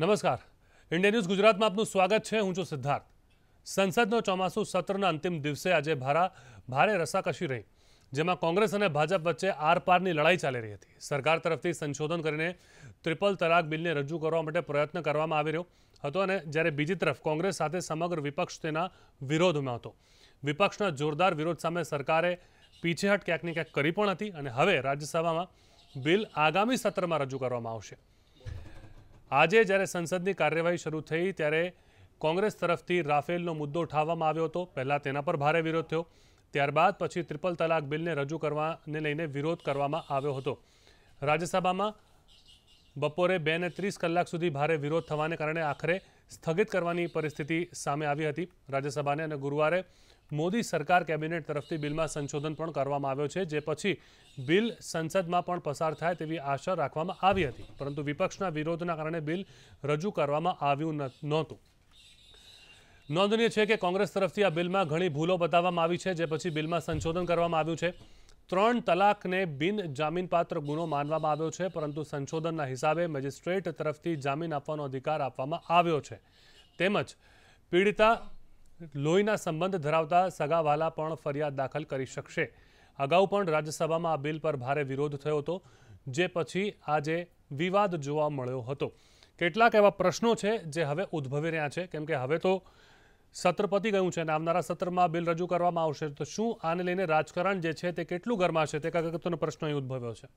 નમસ્કાર India news Gujarat માં આપનું સ્વાગત છે હું છું સિદ્ધાર્થ સંસદનો ચોમાસુ સત્રના અંતિમ દિવસે આજે ભરા ભારે રસાકસી રહી જેમાં કોંગ્રેસ અને ભાજપ વચ્ચે આરપારની લડાઈ ચાલી રહી હતી સરકાર તરફથી સંશોધન કરીને ટ્રિપલ તરાક બિલને રджу કરવા માટે પ્રયત્ન કરવામાં આવી રહ્યો હતો અને જ્યારે બીજી તરફ કોંગ્રેસ સાથે સમગ્ર વિપક્ષ તેના વિરોધમાં હતો વિપક્ષના જોરદાર વિરોધ સામે સરકારે પીછેહટ કે કે કરી પણ હતી અને હવે રાજ્યસભામાં બિલ આગામી સત્રમાં રджу કરવામાં આવશે આજે જ્યારે સંસદની કાર્યવાહી શરૂ થઈ ત્યારે કોંગ્રેસ તરફથી રાફેલનો મુદ્દો ઉઠાવવામાં આવ્યો હતો પહેલાં તેના પર ભારે વિરોધ થયો ત્યારબાદ પછી ત્રિપલ તલાક બિલને રજૂ કરવાને લઈને વિરોધ કરવામાં આવ્યો હતો રાજ્યસભામાં બપોરે બે ને ત્રીસ કલાક સુધી ભારે વિરોધ થવાને કારણે આખરે સ્થગિત કરવાની પરિસ્થિતિ સામે આવી હતી રાજ્યસભાને અને ગુરુવારે મોદી સરકાર કેબિનેટ તરફથી બિલમાં સંશોધન પણ કરવામાં આવ્યો છે જે પછી બિલ સંસદમાં પણ પસાર થાય તેવી આશા રાખવામાં આવી હતી પરંતુ વિપક્ષના વિરોધના કારણે બિલ રજૂ કરવામાં આવ્યું નહોતું નોંધનીય છે કે કોંગ્રેસ તરફથી આ બિલમાં ઘણી ભૂલો બતાવવામાં આવી છે જે પછી બિલમાં સંશોધન કરવામાં આવ્યું છે ત્રણ તલાકને બિનજામીનપાત્ર ગુનો માનવામાં આવ્યો છે પરંતુ સંશોધનના હિસાબે મેજિસ્ટ્રેટ તરફથી જામીન આપવાનો અધિકાર આપવામાં આવ્યો છે તેમજ પીડિતા લોહીના સંબંધ ધરાવતા સગાવાલા પણ ફરિયાદ દાખલ કરી શકશે અગાઉ પણ રાજ્યસભામાં આ બિલ પર ભારે વિરોધ થયો હતો જે પછી આજે વિવાદ જોવા મળ્યો હતો કેટલાક એવા પ્રશ્નો છે જે હવે ઉદ્ભવી રહ્યા છે કેમ કે હવે તો સત્ર પતી ગયું છે અને આવનારા સત્રમાં બિલ રજૂ કરવામાં આવશે તો શું આને લઈને રાજકારણ જે છે તે કેટલું છે તે કાગતનો પ્રશ્ન અહીં ઉદ્ભવ્યો છે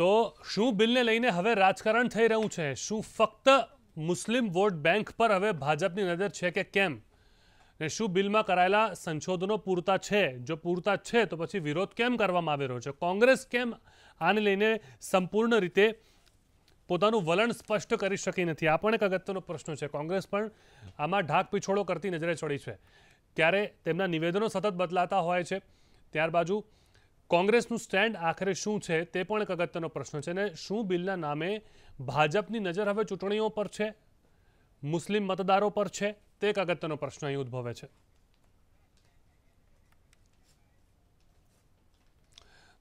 તો શું બિલને લઈને હવે રાજકારણ થઈ રહ્યું છે શું ફક્ત મુસ્લિમ વોટ બેંક પર હવે ભાજપની નજર છે કે કેમ ને શું બિલમાં કરાયેલા સંશોધનો પૂરતા છે જો પૂરતા છે તો પછી વિરોધ કેમ કરવામાં આવી રહ્યો છે કોંગ્રેસ કેમ આને લઈને સંપૂર્ણ રીતે પોતાનું વલણ સ્પષ્ટ કરી શકી નથી આ પણ એક અગત્યનો પ્રશ્ન છે કોંગ્રેસ પણ આમાં ઢાક પીછોડો કરતી નજરે ચડી છે ત્યારે તેમના નિવેદનો સતત બદલાતા હોય છે ત્યાર બાજુ કોંગ્રેસનું સ્ટેન્ડ આખરે શું છે તે પણ એક અગત્યનો પ્રશ્ન છે અને શું બિલના નામે ભાજપની નજર હવે ચૂંટણીઓ પર છે મુસ્લિમ મતદારો પર છે તે એક અગત્યનો પ્રશ્ન અહીં ઉદ્ભવે છે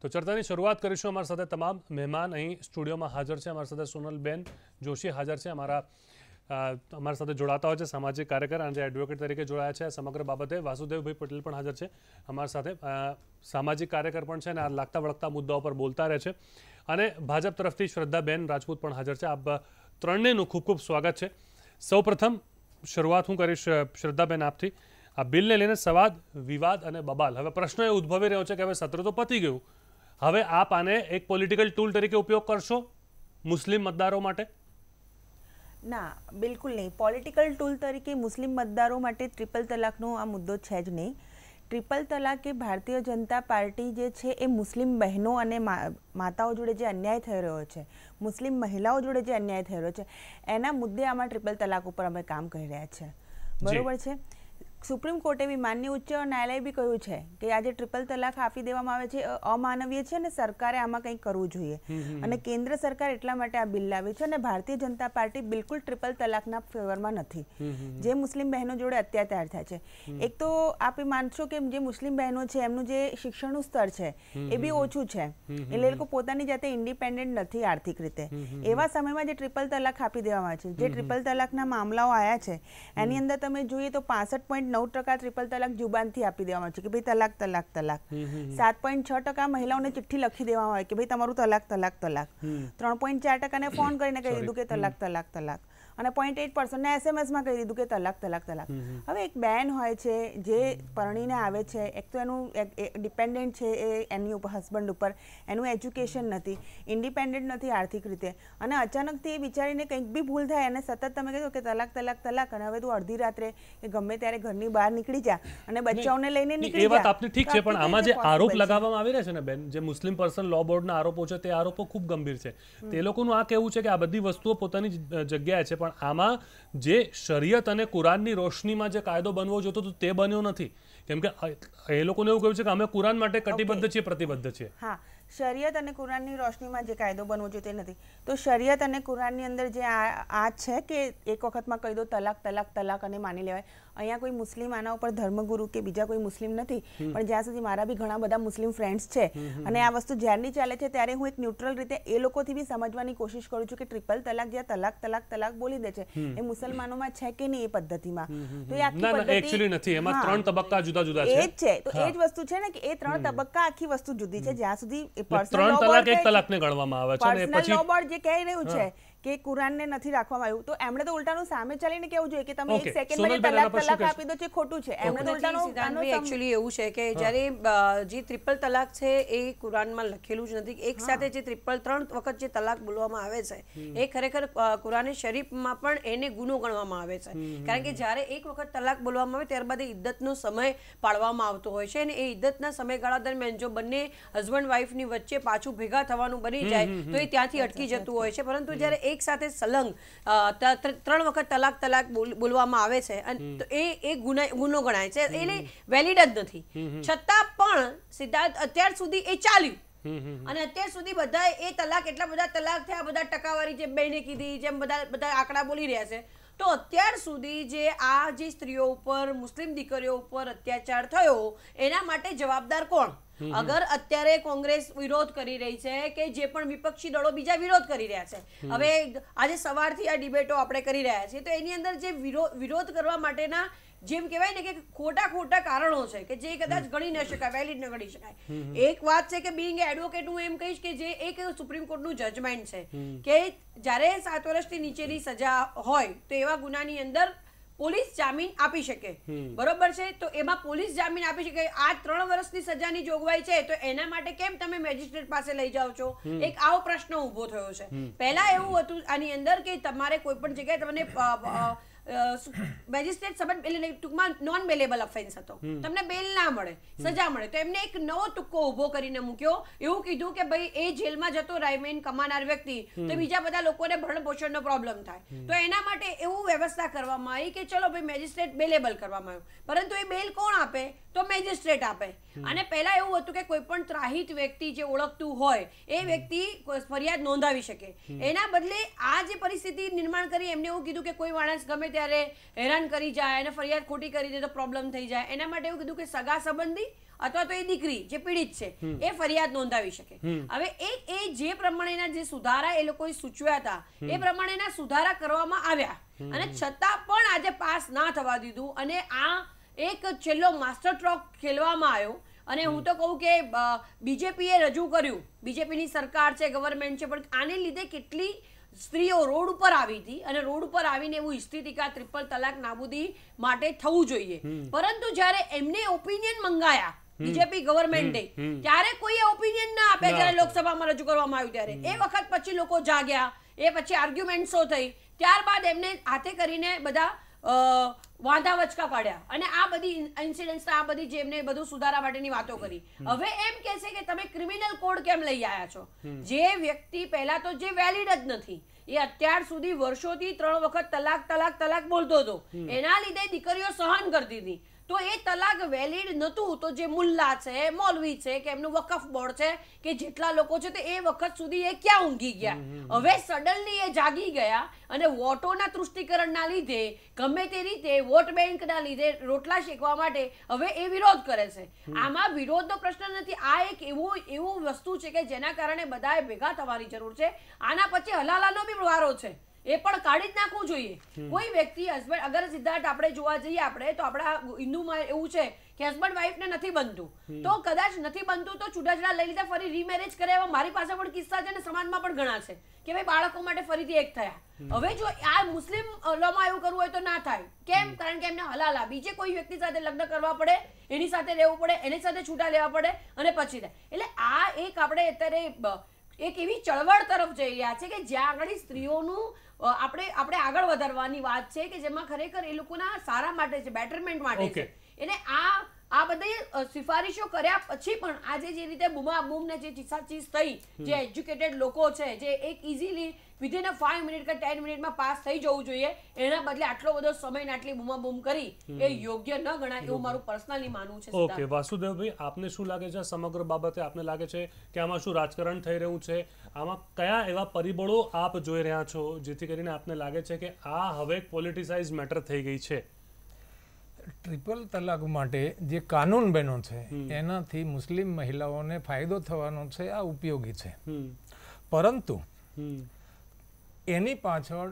તો ચર્ચાની શરૂઆત કરીશું અમારી સાથે તમામ મહેમાન અહીં સ્ટુડિયોમાં હાજર છે અમારી સાથે સોનલબેન જોશી હાજર છે અમારા અમારા સાથે જોડાતા હોય છે સામાજિક કાર્યકર અને એડવોકેટ તરીકે જોડાયા છે સમગ્ર બાબતે વાસુદેવભાઈ પટેલ પણ હાજર છે અમારા સાથે સામાજિક કાર્યકર પણ છે અને આ લાગતા વળગતા મુદ્દાઓ પર બોલતા રહે છે અને ભાજપ તરફથી શ્રદ્ધાબેન રાજપૂત પણ હાજર છે આ ત્રણેયનું ખૂબ ખૂબ સ્વાગત છે સૌપ્રથમ શરૂઆત હું કરીશ શ્રદ્ધાબેન આપથી આ બિલને લઈને સવાદ વિવાદ અને બબાલ હવે પ્રશ્ન એ ઉદ્ભવી રહ્યો છે કે હવે સત્ર તો પતી ગયું હવે આપ આને એક પોલિટિકલ ટૂલ તરીકે ઉપયોગ કરશો મુસ્લિમ મતદારો માટે ના બિલકુલ નહીં પોલિટિકલ ટૂલ તરીકે મુસ્લિમ મતદારો માટે ટ્રિપલ તલાકનો આ મુદ્દો છે જ નહીં ટ્રિપલ તલાક એ ભારતીય જનતા પાર્ટી જે છે એ મુસ્લિમ બહેનો અને માતાઓ જોડે જે અન્યાય થઈ રહ્યો છે મુસ્લિમ મહિલાઓ જોડે જે અન્યાય થઈ રહ્યો છે એના મુદ્દે આમાં ટ્રિપલ તલાક ઉપર અમે કામ કરી રહ્યા છીએ બરોબર છે સુપ્રીમ કોર્ટે બી માન્ય ઉચ્ચ ન્યાયાલયે બી કહ્યું છે કે આજે ટ્રિપલ તલાક આપી દેવામાં આવે છે અમાનવીય છે અને સરકારે આમાં કંઈક કરવું જોઈએ અને કેન્દ્ર સરકાર એટલા માટે આ બિલ લાવ્યું છે અને ભારતીય જનતા પાર્ટી બિલકુલ ટ્રિપલ તલાકના ફેવરમાં નથી જે મુસ્લિમ બહેનો જોડે અત્યાચાર થાય છે એક તો આપ માનશો કે જે મુસ્લિમ બહેનો છે એમનું જે શિક્ષણનું સ્તર છે એ બી ઓછું છે એટલે એ લોકો પોતાની જાતે ઇન્ડિપેન્ડન્ટ નથી આર્થિક રીતે એવા સમયમાં જે ટ્રિપલ તલાક આપી દેવામાં આવે છે જે ટ્રિપલ તલાકના મામલાઓ આવ્યા છે એની અંદર તમે જોઈએ તો પાસઠ પોઈન્ટ નવ ટકા ટ્રિપલ તલાક જુબાનથી આપી દેવામાં આવે છે કે ભાઈ તલાક તલાક તલાક સાત પોઈન્ટ છ ટકા મહિલાઓને ચિઠ્ઠી લખી દેવામાં આવે કે ભાઈ તમારું તલાક તલાક તલાક ત્રણ પોઈન્ટ ચાર ટકાને ફોન કરીને કહી દીધું કે તલાક તલાક તલાક અને પોઈન્ટ એટ પર્સન્ટને એસએમએસમાં કહી દીધું કે તલાક તલાક તલાક હવે એક બેન હોય છે જે પરણીને આવે છે એક તો એનું ડિપેન્ડન્ટ છે એ એની ઉપર હસબન્ડ ઉપર એનું એજ્યુકેશન નથી ઇન્ડિપેન્ડન્ટ નથી આર્થિક રીતે અને અચાનકથી એ બિચારીને કંઈક બી ભૂલ થાય અને સતત તમે કહેશો કે તલાક તલાક તલાક અને હવે તું અડધી રાત્રે કે ગમે ત્યારે ઘરની બહાર નીકળી જા અને બચ્ચાઓને લઈને નીકળી જા એ વાત આપની ઠીક છે પણ આમાં જે આરોપ લગાવવામાં આવી રહ્યા છે ને બેન જે મુસ્લિમ પર્સન લો બોર્ડના આરોપો છે તે આરોપો ખૂબ ગંભીર છે તે લોકોનું આ કહેવું છે કે આ બધી વસ્તુઓ પોતાની જગ્યાએ છે પણ આમાં જે શરિયત અને કુરાનની રોશનીમાં જે કાયદો બનવો જોતો હતો તે બન્યો નથી કેમ કે એ લોકોને એવું કહ્યું છે કે અમે કુરાન માટે કટિબદ્ધ છીએ પ્રતિબદ્ધ છીએ હા શરિયત અને કુરાનની રોશનીમાં જે કાયદો બનવો જોઈએ તે નથી તો શરિયત અને કુરાનની અંદર જે આ આ છે કે એક વખતમાં કહી દો તલાક તલાક તલાક અને માની લેવાય અહીંયા કોઈ મુસ્લિમ આના ઉપર ધર્મગુરુ કે બીજા કોઈ મુસ્લિમ નથી પણ જ્યાં સુધી મારા બી ઘણા બધા મુસ્લિમ ફ્રેન્ડ્સ છે અને આ વસ્તુ જ્યારની ચાલે છે ત્યારે હું એક ન્યુટ્રલ રીતે એ લોકોથી બી સમજવાની કોશિશ કરું છું કે ટ્રિપલ તલાક જ્યાં તલાક તલાક તલાક બોલી દે છે એ મુસલમાનોમાં છે કે નહીં એ પદ્ધતિમાં તો એ આખી નથી એમાં ત્રણ તબક્કા જુદા જુદા છે એ જ છે તો એ જ વસ્તુ છે ને કે એ ત્રણ તબક્કા આખી વસ્તુ જુદી છે જ્યાં સુધી ત્રણ તલાક એક તલાકને ગણવામાં આવે છે અને પછી જે કહી રહ્યું છે કે કુરાનને નથી રાખવામાં આવ્યું તો એમણે તો ઉલટાનું સામે ચાલીને કેવું જોઈએ કે તમે એક સેકન્ડ માટે તલાક તલાક આપી દો છે ખોટું છે એમણે તો ઉલટાનું એકચ્યુઅલી એવું છે કે જ્યારે જે ટ્રિપલ તલાક છે એ કુરાનમાં લખેલું જ નથી એક સાથે જે ત્રિપલ ત્રણ વખત જે તલાક બોલવામાં આવે છે એ ખરેખર કુરાને શરીફમાં પણ એને ગુનો ગણવામાં આવે છે કારણ કે જ્યારે એક વખત તલાક બોલવામાં આવે ત્યારબાદ એ ઇદ્દતનો સમય પાડવામાં આવતો હોય છે અને એ ઇદ્દતના સમયગાળા દરમિયાન જો બંને હસબન્ડ વાઈફની વચ્ચે પાછું ભેગા થવાનું બની જાય તો એ ત્યાંથી અટકી જતું હોય છે પરંતુ જ્યારે એક સાથે સલંગ ત્રણ વખત તલાક તલાક બોલવામાં આવે છે એ એ ગુનો ગણાય છે એને વેલિડ જ નથી છતાં પણ સિદ્ધાર્થ અત્યાર સુધી એ ચાલ્યું અને અત્યાર સુધી બધા એ તલાક એટલા બધા તલાક થયા બધા ટકાવારી જેમ બેને કીધી જેમ બધા બધા આંકડા બોલી રહ્યા છે તો અત્યાર સુધી જે આ જે સ્ત્રીઓ ઉપર મુસ્લિમ દીકરીઓ ઉપર અત્યાચાર થયો એના માટે જવાબદાર કોણ અગર અત્યારે કોંગ્રેસ વિરોધ કરી રહી છે કે જે પણ વિપક્ષી દળો બીજા વિરોધ કરી રહ્યા છે હવે આજે સવારથી આ ડિબેટો આપણે કરી રહ્યા છીએ તો એની અંદર જે વિરોધ વિરોધ કરવા માટેના જેમ કહેવાય ને કે ખોટા ખોટા કારણો છે કે જે કદાચ ગણી ન શકાય વેલિડ ન ગણી શકાય એક વાત છે કે બિંગ એડવોકેટ હું એમ કહીશ કે જે એક સુપ્રીમ કોર્ટનું જજમેન્ટ છે કે જ્યારે સાત વર્ષથી નીચેની સજા હોય તો એવા ગુનાની અંદર પોલીસ જામીન આપી શકે બરોબર છે તો એમાં પોલીસ જામીન આપી શકે આ ત્રણ વર્ષની સજાની જોગવાઈ છે તો એના માટે કેમ તમે મેજિસ્ટ્રેટ પાસે લઈ જાઓ છો એક આવો પ્રશ્ન ઉભો થયો છે પહેલા એવું હતું આની અંદર કે તમારે કોઈ પણ જગ્યાએ તમને મેજિસ્ટ્રેટ સંબંધ એટલે ટૂંકમાં નોન બેલેબલ ઓફેન્સ હતો તમને બેલ ના મળે સજા મળે તો એમને એક નવો ટૂંકો ઉભો કરીને મૂક્યો એવું કીધું કે ભાઈ એ જેલમાં જતો રાયમેન કમાનાર વ્યક્તિ તો બીજા બધા લોકોને ભરણ પોષણનો પ્રોબ્લેમ થાય તો એના માટે એવું વ્યવસ્થા કરવામાં આવી કે ચલો ભાઈ મેજિસ્ટ્રેટ બેલેબલ કરવામાં આવ્યું પરંતુ એ બેલ કોણ આપે તો મેજિસ્ટ્રેટ આપે અને પહેલા એવું હતું કે કોઈ પણ ત્રાહિત વ્યક્તિ જે ઓળખતું હોય એ વ્યક્તિ ફરિયાદ નોંધાવી શકે એના બદલે આ જે પરિસ્થિતિ નિર્માણ કરી એમને એવું કીધું કે કોઈ માણસ ગમે ત્યારે હેરાન કરી જાય અને ફરિયાદ ખોટી કરી દે તો પ્રોબ્લેમ થઈ જાય એના માટે એવું કીધું કે સગા સંબંધી અથવા તો એ દીકરી જે પીડિત છે એ ફરિયાદ નોંધાવી શકે હવે એ એ જે પ્રમાણેના જે સુધારા એ લોકોએ સૂચવ્યા હતા એ પ્રમાણેના સુધારા કરવામાં આવ્યા અને છતાં પણ આજે પાસ ના થવા દીધું અને આ એક છેલ્લો માસ્ટર ટ્રોક ખેલવામાં આવ્યો અને હું તો કહું કે બીજેપીએ રજૂ કર્યું બીજેપીની સરકાર છે ગવર્મેન્ટ છે પણ આને લીધે કેટલી સ્ત્રીઓ રોડ ઉપર આવી હતી અને રોડ ઉપર આવીને એવું ઇસ્તિતિકા ત્રિપલ તલાક નાબૂદી માટે થવું જોઈએ પરંતુ જ્યારે એમને ઓપિનિયન મંગાયા બીજેપી ગવર્મેન્ટે ત્યારે કોઈએ ઓપિનિયન ના આપે જ્યારે લોકસભામાં રજૂ કરવામાં આવ્યું ત્યારે એ વખત પછી લોકો જાગ્યા એ પછી આર્ગ્યુમેન્ટ શો થઈ ત્યારબાદ એમને હાથે કરીને બધા વાંધા વચકા પાડ્યા અને આ બધી ઇન્સિડન્સ આ બધી જેમને બધું સુધારા માટેની વાતો કરી હવે એમ કે છે કે તમે ક્રિમિનલ કોડ કેમ લઈ આવ્યા છો જે વ્યક્તિ પહેલા તો જે વેલિડ જ નથી એ અત્યાર સુધી વર્ષોથી ત્રણ વખત તલાક તલાક તલાક બોલતો હતો એના લીધે દીકરીઓ સહન કરતી હતી તો એ તલાક વેલિડ નહોતું તો જે મુલ્લા છે મૌલવી છે કે એમનું વકફ બોર્ડ છે કે જેટલા લોકો છે તે એ વખત સુધી એ ક્યાં ઊંઘી ગયા હવે સડનલી એ જાગી ગયા અને વોટોના તૃષ્ટિકરણના લીધે ગમે તે રીતે વોટ બેંકના લીધે રોટલા શેકવા માટે હવે એ વિરોધ કરે છે આમાં વિરોધનો પ્રશ્ન નથી આ એક એવો એવું વસ્તુ છે કે જેના કારણે બધાએ ભેગા થવાની જરૂર છે આના પછી હલાલાનો બી વારો છે એ પણ કાઢી જ નાખવું જોઈએ કોઈ વ્યક્તિ હસબન્ડ અગર સિદ્ધાર્થ આપણે જોવા જઈએ આપણે તો આપણા હિન્દુમાં એવું છે કે હસબન્ડ વાઈફને નથી બનતું તો કદાચ નથી બનતું તો છૂટાછડા લઈ લીધા ફરી રીમેરેજ કરે એવા મારી પાસે પણ કિસ્સા છે અને સમાજમાં પણ ઘણા છે કે ભાઈ બાળકો માટે ફરીથી એક થયા હવે જો આ મુસ્લિમ લોમાં એવું કરવું હોય તો ના થાય કેમ કારણ કે એમને હલાલા બીજે કોઈ વ્યક્તિ સાથે લગ્ન કરવા પડે એની સાથે રહેવું પડે એની સાથે છૂટા લેવા પડે અને પછી થાય એટલે આ એક આપણે અત્યારે એક એવી ચળવળ તરફ જઈ રહ્યા છે કે જ્યાં આગળ સ્ત્રીઓનું આપણે આપણે આગળ વધારવાની વાત છે કે જેમાં ખરેખર એ લોકોના સારા માટે છે બેટરમેન્ટ માટે છે એને આ સિફારિશો કર્યા પછી પણ આજે જે રીતે બૂમાબૂમ ને જે ચીસાચીસ થઈ જે એજ્યુકેટેડ લોકો છે જે એક easily within a five minute કે ટેન મિનિટમાં પાસ થઈ જવું જોઈએ એના બદલે આટલો બધો સમય ને આટલી બૂમાબૂમ કરી એ યોગ્ય ન ગણાય એવું મારું પર્સનલી માનવું છે ઓકે વાસુદેવભાઈ આપને શું લાગે છે સમગ્ર બાબતે આપને લાગે છે કે આમાં શું રાજકારણ થઈ રહ્યું છે આમાં કયા એવા પરિબળો આપ જોઈ રહ્યા છો જેથી કરીને આપને લાગે છે કે આ હવે પોલિટિસાઇઝ મેટર થઈ ગઈ છે ટ્રિપલ તલાક માટે જે કાનૂન બન્યો છે એનાથી મુસ્લિમ મહિલાઓને ફાયદો થવાનો છે આ ઉપયોગી છે પરંતુ એની પાછળ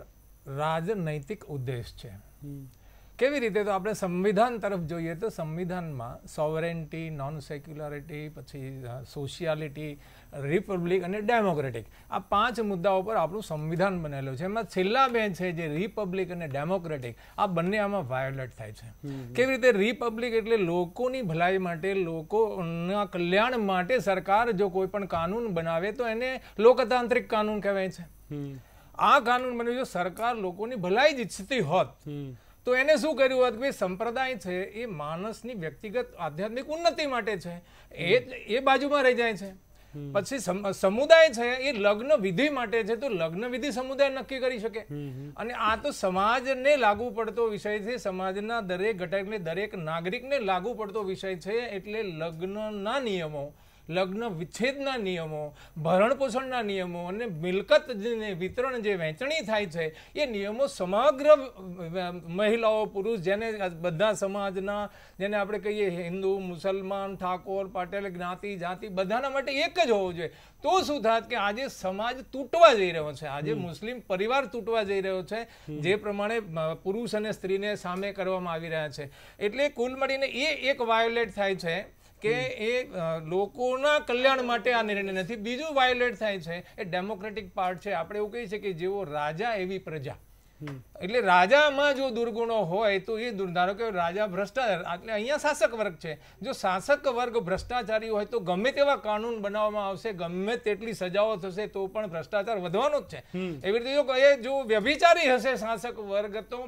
રાજનૈતિક ઉદ્દેશ છે કેવી રીતે તો આપણે સંવિધાન તરફ જોઈએ તો સંવિધાનમાં સોવરેન્ટી નોન સેક્યુલરિટી પછી સોશિયાલિટી રિપબ્લિક અને ડેમોક્રેટિક આ પાંચ મુદ્દાઓ પર આપણું સંવિધાન બનેલું છે એમાં છેલ્લા બે છે જે રિપબ્લિક અને ડેમોક્રેટિક આ બંને આમાં વાયોલેટ થાય છે કેવી રીતે રિપબ્લિક એટલે લોકોની ભલાઈ માટે લોકોના કલ્યાણ માટે સરકાર જો કોઈ પણ કાનૂન બનાવે તો એને લોકતાંત્રિક કાનૂન કહેવાય છે આ કાનૂન બન્યું જો સરકાર લોકોની ભલાઈ જ ઈચ્છતી હોત તો એને શું કર્યું હોત કે સંપ્રદાય છે એ માણસની વ્યક્તિગત આધ્યાત્મિક ઉન્નતિ માટે છે એ એ બાજુમાં રહી જાય છે પછી સમુદાય છે એ લગ્ન વિધિ માટે છે તો લગ્ન વિધિ સમુદાય નક્કી કરી શકે અને આ તો સમાજને લાગુ પડતો વિષય છે સમાજના દરેક ઘટકને દરેક નાગરિકને લાગુ પડતો વિષય છે એટલે લગ્નના નિયમો લગ્ન વિચ્છેદના નિયમો ભરણપોષણના નિયમો અને મિલકત વિતરણ જે વહેંચણી થાય છે એ નિયમો સમગ્ર મહિલાઓ પુરુષ જેને બધા સમાજના જેને આપણે કહીએ હિન્દુ મુસલમાન ઠાકોર પટેલ જ્ઞાતિ જાતિ બધાના માટે એક જ હોવો જોઈએ તો શું થાત કે આજે સમાજ તૂટવા જઈ રહ્યો છે આજે મુસ્લિમ પરિવાર તૂટવા જઈ રહ્યો છે જે પ્રમાણે પુરુષ અને સ્ત્રીને સામે કરવામાં આવી રહ્યા છે એટલે કુલ મળીને એ એક વાયોલેટ થાય છે કે એ લોકોના કલ્યાણ માટે આ નિર્ણય નથી બીજું વાયોલેટ થાય છે એ ડેમોક્રેટિક પાર્ટ છે આપણે એવું કહીએ છીએ કે જેવો રાજા એવી પ્રજા એટલે રાજામાં જો દુર્ગુણો હોય તો એ ધારો કે રાજા ભ્રષ્ટાચાર એટલે અહીંયા શાસક વર્ગ છે જો શાસક વર્ગ ભ્રષ્ટાચારી હોય તો ગમે તેવા કાનૂન બનાવવામાં આવશે ગમે તેટલી સજાઓ થશે તો પણ ભ્રષ્ટાચાર વધવાનો જ છે એવી રીતે જો એ જો વ્યભિચારી હશે શાસક વર્ગ તો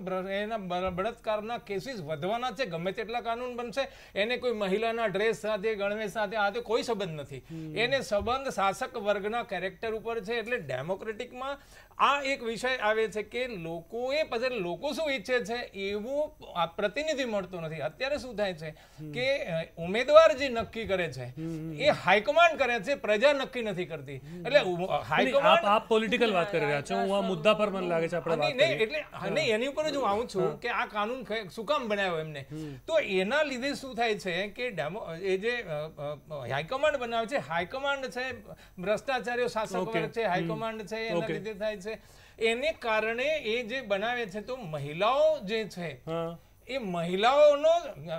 એના બળાત્કારના કેસીસ વધવાના છે ગમે તેટલા કાનૂન બનશે એને કોઈ મહિલાના ડ્રેસ સાથે ગણવેશ સાથે આ તો કોઈ સંબંધ નથી એને સંબંધ શાસક વર્ગના કેરેક્ટર ઉપર છે એટલે ડેમોક્રેટિકમાં આ એક વિષય આવે છે કે લોકોએ પછી લોકો શું ઈચ્છે છે એવું પ્રતિનિધિ મળતું નથી અત્યારે શું થાય છે કે ઉમેદવાર જે નક્કી કરે છે એ હાઈકમાન્ડ કરે છે પ્રજા નક્કી નથી કરતી એટલે હાઈકમાન્ડ આપ પોલિટિકલ વાત કરી રહ્યા છો હું આ મુદ્દા પર મને લાગે છે આપણે વાત નહીં એટલે નહીં એની ઉપર જ હું આવું છું કે આ કાનૂન શું કામ બનાવ્યો એમને તો એના લીધે શું થાય છે કે ડેમો એ જે હાઈકમાન્ડ બનાવે છે હાઈકમાન્ડ છે ભ્રષ્ટાચારીઓ શાસક વર્ગ છે હાઈકમાન્ડ છે એના લીધે થાય છે છે એને કારણે એ જે બનાવે છે તો મહિલાઓ જે છે એ મહિલાઓનો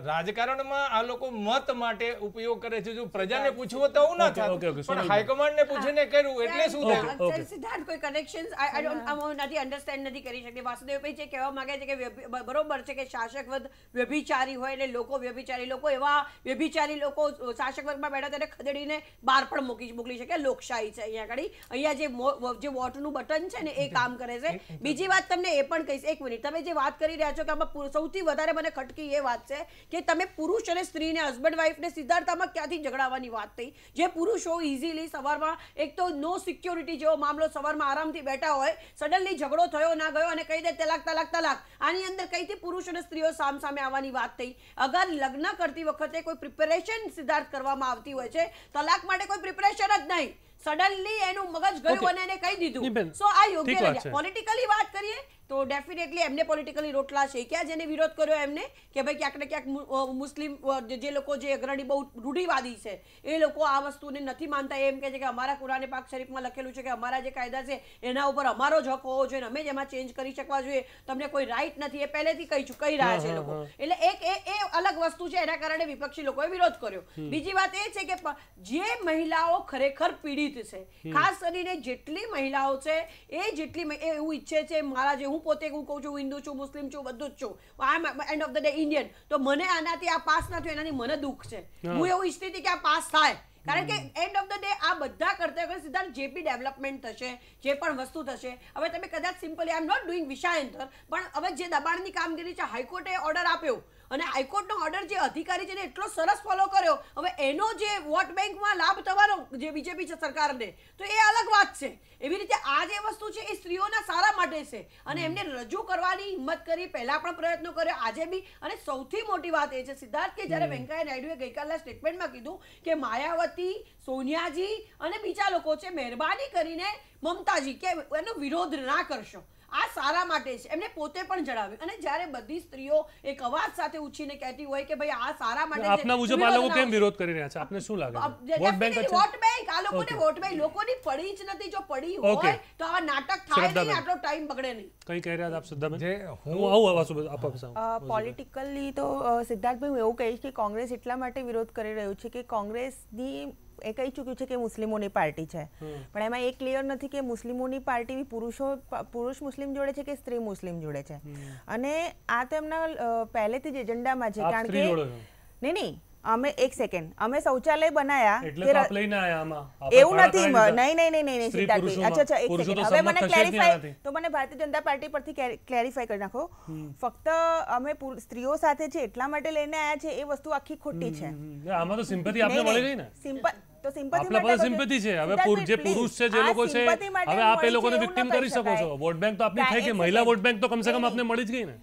રાજકારણમાં આ લોકો મત માટે ઉપયોગ કરે છે જો પ્રજાને પૂછવું તો આવું પણ હાઈકમાન્ડ પૂછીને કર્યું એટલે શું થયું સિદ્ધાર્થ કોઈ કનેક્શન્સ આઈ ડોન્ટ નથી અન્ડરસ્ટેન્ડ નથી કરી શકતી વાસુદેવભાઈ જે કહેવા માંગે છે કે બરોબર છે કે શાસક વર્ગ વ્યભિચારી હોય એટલે લોકો વ્યભિચારી લોકો એવા વ્યભિચારી લોકો શાસક વર્ગમાં બેઠા તેને ખદેડીને બહાર પણ મૂકી મોકલી શકે લોકશાહી છે અહીંયા આગળ અહીંયા જે જે વોટનું બટન છે ને એ કામ કરે છે બીજી વાત તમને એ પણ કહીશ એક મિનિટ તમે જે વાત કરી રહ્યા છો કે આમાં સૌથી વધારે મને ખટકી એ વાત છે કે તમે પુરુષ અને સ્ત્રીને હસબન્ડ વાઈફને સિદ્ધાર્થમાં ક્યાંથી ઝઘડાવાની વાત થઈ જે પુરુષો ઇઝીલી સવારમાં એક તો નો સિક્યોરિટી જેવો મામલો સવારમાં આરામથી બેઠા હોય સડનલી ઝઘડો થયો ના ગયો અને કહી દે તલાક તલાક તલાક આની અંદર કઈથી પુરુષ અને સ્ત્રીઓ સામ સામે આવવાની વાત થઈ અગર લગ્ન કરતી વખતે કોઈ પ્રિપેરેશન સિદ્ધાર્થ કરવામાં આવતી હોય છે તલાક માટે કોઈ પ્રિપેરેશન જ નહીં સડનલી એનું મગજ ગયું અને એને કહી દીધું સો આ યોગ્ય નથી પોલિટિકલી વાત કરીએ તો ડેફિનેટલી એમને પોલિટિકલી રોટલા શેક્યા જેને વિરોધ કર્યો એમને કે ભાઈ ક્યાંક ને ક્યાંક મુસ્લિમ જે લોકો જે અગ્રણી બહુ રૂઢિવાદી છે એ લોકો આ વસ્તુને નથી માનતા એમ કહે છે કે અમારા કુરાને પાક શરીફમાં લખેલું છે કે અમારા જે કાયદા છે એના ઉપર અમારો જ હક હોવો જોઈએ અમે જ એમાં ચેન્જ કરી શકવા જોઈએ તમને કોઈ રાઈટ નથી એ પહેલેથી કહી છું કહી રહ્યા છે લોકો એટલે એક એ એ અલગ વસ્તુ છે એના કારણે વિપક્ષી લોકોએ વિરોધ કર્યો બીજી વાત એ છે કે જે મહિલાઓ ખરેખર પીડિત જીતશે ખાસ કરીને જેટલી મહિલાઓ છે એ જેટલી એ એવું ઈચ્છે છે મારા જે હું પોતે હું કહું છું હિન્દુ છું મુસ્લિમ છું બધું જ છું I end of the day Indian તો મને આનાથી આ પાસ ના થયું એનાથી મને દુઃખ છે હું એવું ઈચ્છતી હતી કે આ પાસ થાય કારણ કે એન્ડ ઓફ ધ ડે આ બધા કરતા કરતા સીધા જે બી ડેવલપમેન્ટ થશે જે પણ વસ્તુ થશે હવે તમે કદાચ simply I am not doing વિશાયંતર પણ હવે જે દબાણની કામગીરી છે હાઈકોર્ટે ઓર્ડર આપ્યો અને હાઈકોર્ટનો ઓર્ડર જે અધિકારી છે એટલો સરસ ફોલો કર્યો હવે એનો જે વોટ બેંકમાં લાભ થવાનો જે બીજેપી છે સરકારને તો એ અલગ વાત છે એવી રીતે આ જે વસ્તુ છે એ સ્ત્રીઓના સારા માટે છે અને એમને રજૂ કરવાની હિંમત કરી પહેલા પણ પ્રયત્નો કર્યો આજે બી અને સૌથી મોટી વાત એ છે સિદ્ધાર્થ કે જ્યારે વેંકૈયા નાયડુએ ગઈકાલના સ્ટેટમેન્ટમાં કીધું કે માયાવતી સોનિયાજી અને બીજા લોકો છે મહેરબાની કરીને મમતાજી કે એનો વિરોધ ના કરશો આ સારા માટે છે એમને પોતે પણ જણાવ્યું અને જ્યારે બધી સ્ત્રીઓ એક અવાજ સાથે ઉછીને કહેતી હોય કે ભાઈ આ સારા માટે આપના મુજબ આ લોકો કેમ વિરોધ કરી રહ્યા છે આપને શું લાગે વોટ બેંક વોટ બેંક આ લોકોને વોટ બેંક લોકોની પડી જ નથી જો પડી હોય તો આ નાટક થાય નહીં આટલો ટાઈમ બગડે નહીં કઈ કહી રહ્યા આપ સિદ્ધાબેન જે હું આવું આવા શું આપ પોલિટિકલી તો સિદ્ધાર્થભાઈ હું એવું કહીશ કે કોંગ્રેસ એટલા માટે વિરોધ કરી રહ્યું છે કે કોંગ્રેસની એ કહી ચૂક્યું છે કે મુસ્લિમોની પાર્ટી છે પણ એમાં એ ક્લિયર નથી કે મુસ્લિમોની પાર્ટી પુરુષો પુરુષ મુસ્લિમ જોડે છે કે સ્ત્રી મુસ્લિમ જોડે છે અને આ તો એમના પહેલેથી જ એજન્ડામાં છે કારણ કે નહીં નહીં અમે એક સેકન્ડ અમે શૌચાલય બનાયા એવું નથી નહીં નહીં નહીં નહીં અચ્છા અચ્છા એક સેકન્ડ હવે મને ક્લેરિફાઈ તો મને ભારતીય જનતા પાર્ટી પરથી ક્લેરિફાઈ કરી નાખો ફક્ત અમે સ્ત્રીઓ સાથે છે એટલા માટે લઈને આયા છે એ વસ્તુ આખી ખોટી છે આમાં તો સિમ્પથી આપને મળી ગઈ ને સિમ્પલ પુરુષ છે જે લોકો છે મહિલા વોટ બેંક તો કમ આપને મળી જ ગઈ ને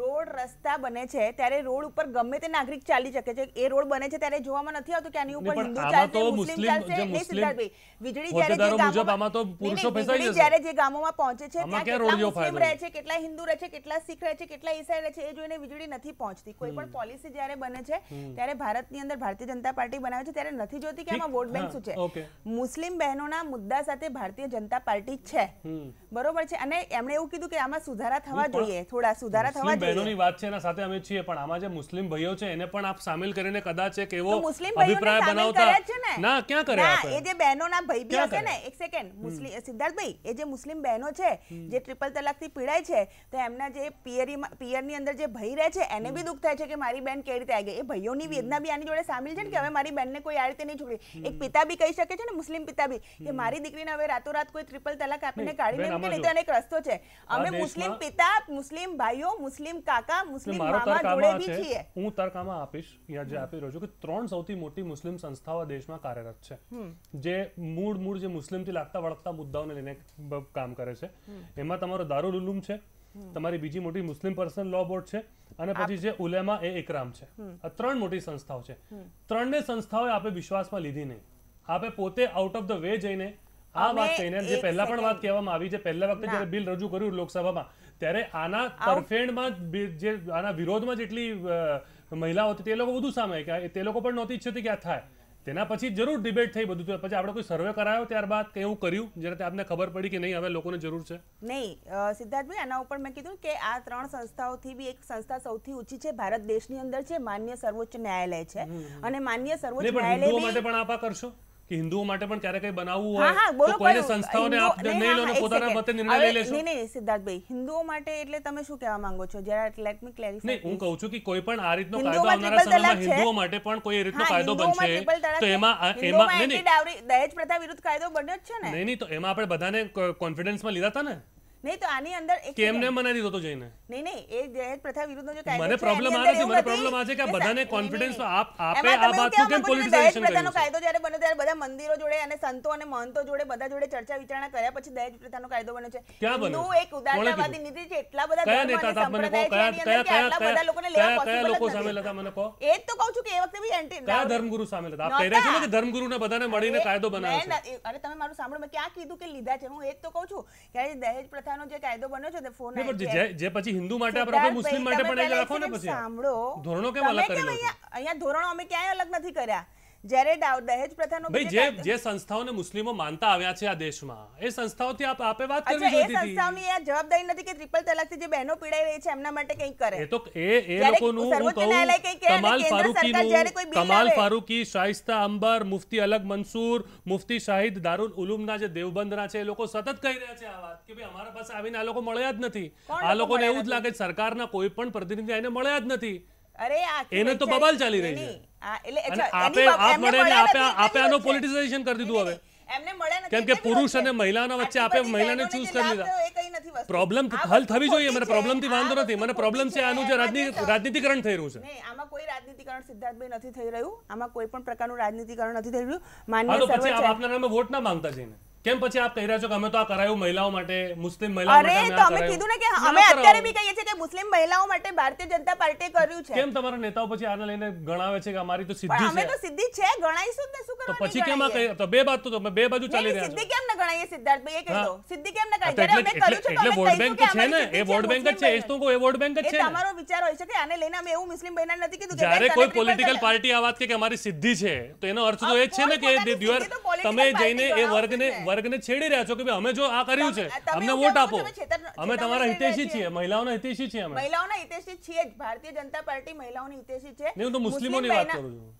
રોડ રસ્તા બને છે ત્યારે રોડ ઉપર ગમે તે નાગરિક ચાલી શકે છે એ રોડ બને છે ત્યારે જોવામાં નથી આવતું કે આની ઉપર હિન્દુ ચાલશે મુસ્લિમ ચાલશે એટલે સિદ્ધાર્થભાઈ વીજળી જ્યારે ગામોમાં પુરુષો ફસાઈ જશે જ્યારે જે ગામોમાં પહોંચે છે ત્યાં કેટલા મુસ્લિમ રહે છે કેટલા હિન્દુ રહે છે કેટલા શીખ રહે છે કેટલા ઈસાઈ રહે છે એ જોઈને વીજળી નથી પહોંચતી કોઈ પણ પોલિસી જયારે બને છે ત્યારે ભારતની અંદર ભારતીય જનતા પાર્ટી બનાવે છે ત્યારે નથી જોતી કે આમાં વોટ બેંક શું છે મુસ્લિમ બહેનોના મુદ્દા સાથે ભારતીય જનતા પાર્ટી છે બરોબર છે અને એમણે એવું કીધું કે આમાં સુધારા થવા જોઈએ થોડા સુધારા થવા જોઈએ બહેનોની વાત છે એના સાથે અમે છીએ પણ આમાં જે મુસ્લિમ ભાઈઓ છે એને પણ આપ સામેલ કરીને કદાચ એક એવો અભિપ્રાય બનાવતા ના ક્યાં કરે એ જે બહેનોના ભાઈ બી હશે ને એક સેકન્ડ મુસ્લિમ સિદ્ધાર્થભાઈ એ જે મુસ્લિમ બહેનો છે જે ટ્રિપલ તલાકથી પીડાય છે તો એમના જે પિયરી પિયરની અંદર જે ભાઈ રહે છે એને બી દુઃખ થાય છે કે મારી બેન કેવી રીતે આવી ગઈ એ ભાઈઓની વેદના બી આની જોડે સામેલ છે ને કે હવે મારી બેનને કોઈ આ રીતે નહીં છોકરી એક પિતા બી કહી શકે છે ને મુસ્લિમ પિતા બી કે મારી દીકરીને હવે રાતોરાત કોઈ ટ્રિપલ તલાક આપીને કાઢી નાખે નહીં તો એને એક રસ્તો છે અમે મુસ્લિમ પિતા મુસ્લિમ ભાઈઓ મુસ્લિમ મુસ્લિમ કાકા મુસ્લિમ મામા જોડે બી છીએ હું તર્ક આપીશ યાદ જે આપી રહ્યો છું કે ત્રણ સૌથી મોટી મુસ્લિમ સંસ્થાઓ દેશમાં કાર્યરત છે જે મૂળ મૂળ જે મુસ્લિમથી લાગતા વળગતા મુદ્દાઓને લઈને કામ કરે છે એમાં તમારો દારૂલ ઉલૂમ છે તમારી બીજી મોટી મુસ્લિમ પર્સનલ લો બોર્ડ છે અને પછી જે ઉલેમા એ એકરામ છે આ ત્રણ મોટી સંસ્થાઓ છે ત્રણને સંસ્થાઓએ આપણે વિશ્વાસમાં લીધી નહીં આપણે પોતે આઉટ ઓફ ધ વે જઈને આ વાત કહીને જે પહેલા પણ વાત કહેવામાં આવી જે પહેલા વખતે જ્યારે બિલ રજૂ કર્યું લોકસભામાં ત્યારે આના તરફેણમાં જે આના વિરોધમાં જેટલી મહિલાઓ હતી તે લોકો બધું સામે કે તે લોકો પણ નહોતી ઈચ્છતી કે આ થાય તેના પછી જરૂર ડિબેટ થઈ બધું પછી આપણે કોઈ સર્વે કરાયો ત્યારબાદ કે એવું કર્યું જ્યારે આપને ખબર પડી કે નહીં હવે લોકોને જરૂર છે નહીં સિદ્ધાર્થભાઈ આના ઉપર મેં કીધું કે આ ત્રણ સંસ્થાઓથી બી એક સંસ્થા સૌથી ઊંચી છે ભારત દેશની અંદર છે માન્ય સર્વોચ્ચ ન્યાયાલય છે અને માન્ય સર્વોચ્ચ ન્યાયાલય માટે પણ આપા કરશો કે હિન્દુઓ માટે પણ ક્યારે કઈ બનાવવું હોય તો કોઈને સંસ્થાઓને આપ નહીં લો પોતાના મતે નિર્ણય લઈ લેશો નહીં નહીં સિદ્ધાર્થભાઈ હિન્દુઓ માટે એટલે તમે શું કહેવા માંગો છો જરા લેટ મી ક્લેરિફાય નહીં હું કહું છું કે કોઈ પણ આ રીતનો કાયદો આવનારા સમયમાં હિન્દુઓ માટે પણ કોઈ રીતનો કાયદો બનશે તો એમાં એમાં નહીં દહેજ પ્રથા વિરુદ્ધ કાયદો બન્યો જ છે ને નહીં નહીં તો એમાં આપણે બધાને કોન્ફિડન્સમાં લીધા હતા ને નહીં તો આની અંદર કેમને મનાઈ દીધો તો જઈને નહીં નહીં એ દહેજ પ્રથા વિરુદ્ધનો જે કાયદો મને પ્રોબ્લેમ આવે છે મને પ્રોબ્લેમ આ છે કે બધાને કોન્ફિડન્સ આપ આપે આ વાતનું કેમ પોલિટિસાઇઝેશન કર્યું દહેજ કાયદો જ્યારે બન્યો ત્યારે બધા મંદિરો જોડે અને સંતો અને મહંતો જોડે બધા જોડે ચર્ચા વિચારણા કર્યા પછી દહેજ પ્રથાનો કાયદો બન્યો છે ક્યાં બન્યો એક ઉદારતાવાદી નીતિ છે એટલા બધા કયા નેતા હતા મને કહો કયા કયા કયા બધા લોકોને લેવા કયા લોકો સામે લતા મને કહો એ તો કહું છું કે એ વખતે ભી એન્ટી કયા ધર્મગુરુ સામે લતા આપ કહી રહ્યા છો ને કે ધર્મગુરુને બધાને મળીને કાયદો બનાવ્યો છે અરે તમે મારું સાંભળો મેં ક્યાં કીધું કે લીધા છે હું એ જ તો કહું છું કે દહેજ પ્રથા પ્રથાનો જે કાયદો બન્યો છે તે ફોન જે પછી હિન્દુ માટે આપણે મુસ્લિમ માટે પણ રાખો ને પછી સાંભળો ધોરણો કેમ અલગ કરી અહીંયા ધોરણો અમે ક્યાંય અલગ નથી કર્યા જ્યારે દહેજ પ્રથાનો જે જે સંસ્થાઓને મુસ્લિમો માનતા આવ્યા છે આ દેશમાં એ સંસ્થાઓથી આપ આપે વાત કરવી જોઈતી હતી સંસ્થાઓની આ જવાબદારી નથી કે ટ્રિપલ તલાકથી જે બહેનો પીડાઈ રહી છે એમના માટે કંઈક કરે એ તો એ એ લોકોનું હું કહું કમાલ ફારૂકીનું કમાલ ફારૂકી શાઇસ્તા અંબર મુફ્તી અલગ મંસૂર મુફ્તી શાહિદ દારુલ ઉલૂમના જે દેવબંધના છે એ લોકો સતત કહી રહ્યા છે આ વાત કે ભાઈ અમારા પાસે આવીને આ લોકો મળ્યા જ નથી આ લોકોને એવું જ લાગે સરકારના કોઈ પણ પ્રતિનિધિ આવીને મળ્યા જ નથી અરે એને તો બબાલ ચાલી રહી છે કેમ કે પુરુષ અને મહિલાના વચ્ચે આપે મહિલાને ચૂઝ કરી પ્રોબ્લેમ હલ થવી જોઈએ મને પ્રોબ્લેમ વાંધો નથી મને પ્રોબ્લેમ છે આનું જે રાજનીતિકરણ થઈ રહ્યું છે રાજનીતિકરણ નથી થઈ રહ્યું આમાં કોઈ પ્રકારનું રાજનીતિકરણ નથી વોટ ના માંગતા જઈને કેમ પછી આપ કહી રહ્યા છો કે અમે તો આ કરાયું મહિલાઓ માટે મુસ્લિમ મહિલાઓ માટે અરે તો અમે કીધું ને કે અમે અત્યારે બી કહીએ છીએ કે મુસ્લિમ મહિલાઓ માટે ભારતીય જનતા પાર્ટીએ કર્યું છે કેમ તમારા નેતાઓ પછી આને લઈને ગણાવે છે કે અમારી તો સિદ્ધિ છે અમે તો સિદ્ધિ છે ગણાઈશું ને શું કરવા તો પછી કેમ આ તો બે બાજુ તો તમે બે બાજુ ચાલી રહ્યા છો સિદ્ધિ કેમ ન ગણાઈએ સિદ્ધાર્થભાઈ એ કહી દો સિદ્ધિ કેમ ન ગણાય અમે કર્યું છે એટલે વોટ બેંક છે ને એ વોટ બેંક જ છે એ તો એ વોટ બેંક જ છે તમારો વિચાર હોય છે કે આને લઈને અમે એવું મુસ્લિમ બહેના નથી કીધું જ્યારે કોઈ પોલિટિકલ પાર્ટી આ વાત કે અમારી સિદ્ધિ છે તો એનો અર્થ તો એ છે ને કે તમે જઈને એ વર્ગને વર્ગ વર્ગને છેડી રહ્યા છો કે અમે જો આ કર્યું છે અમને વોટ આપો અમે તમારા હિતેશી છીએ મહિલાઓના હિતેશી છીએ મહિલાઓના હિતેશી છીએ ભારતીય જનતા પાર્ટી મહિલાઓની હિતેશી છે હું તો મુસ્લિમોની વાત કરું છું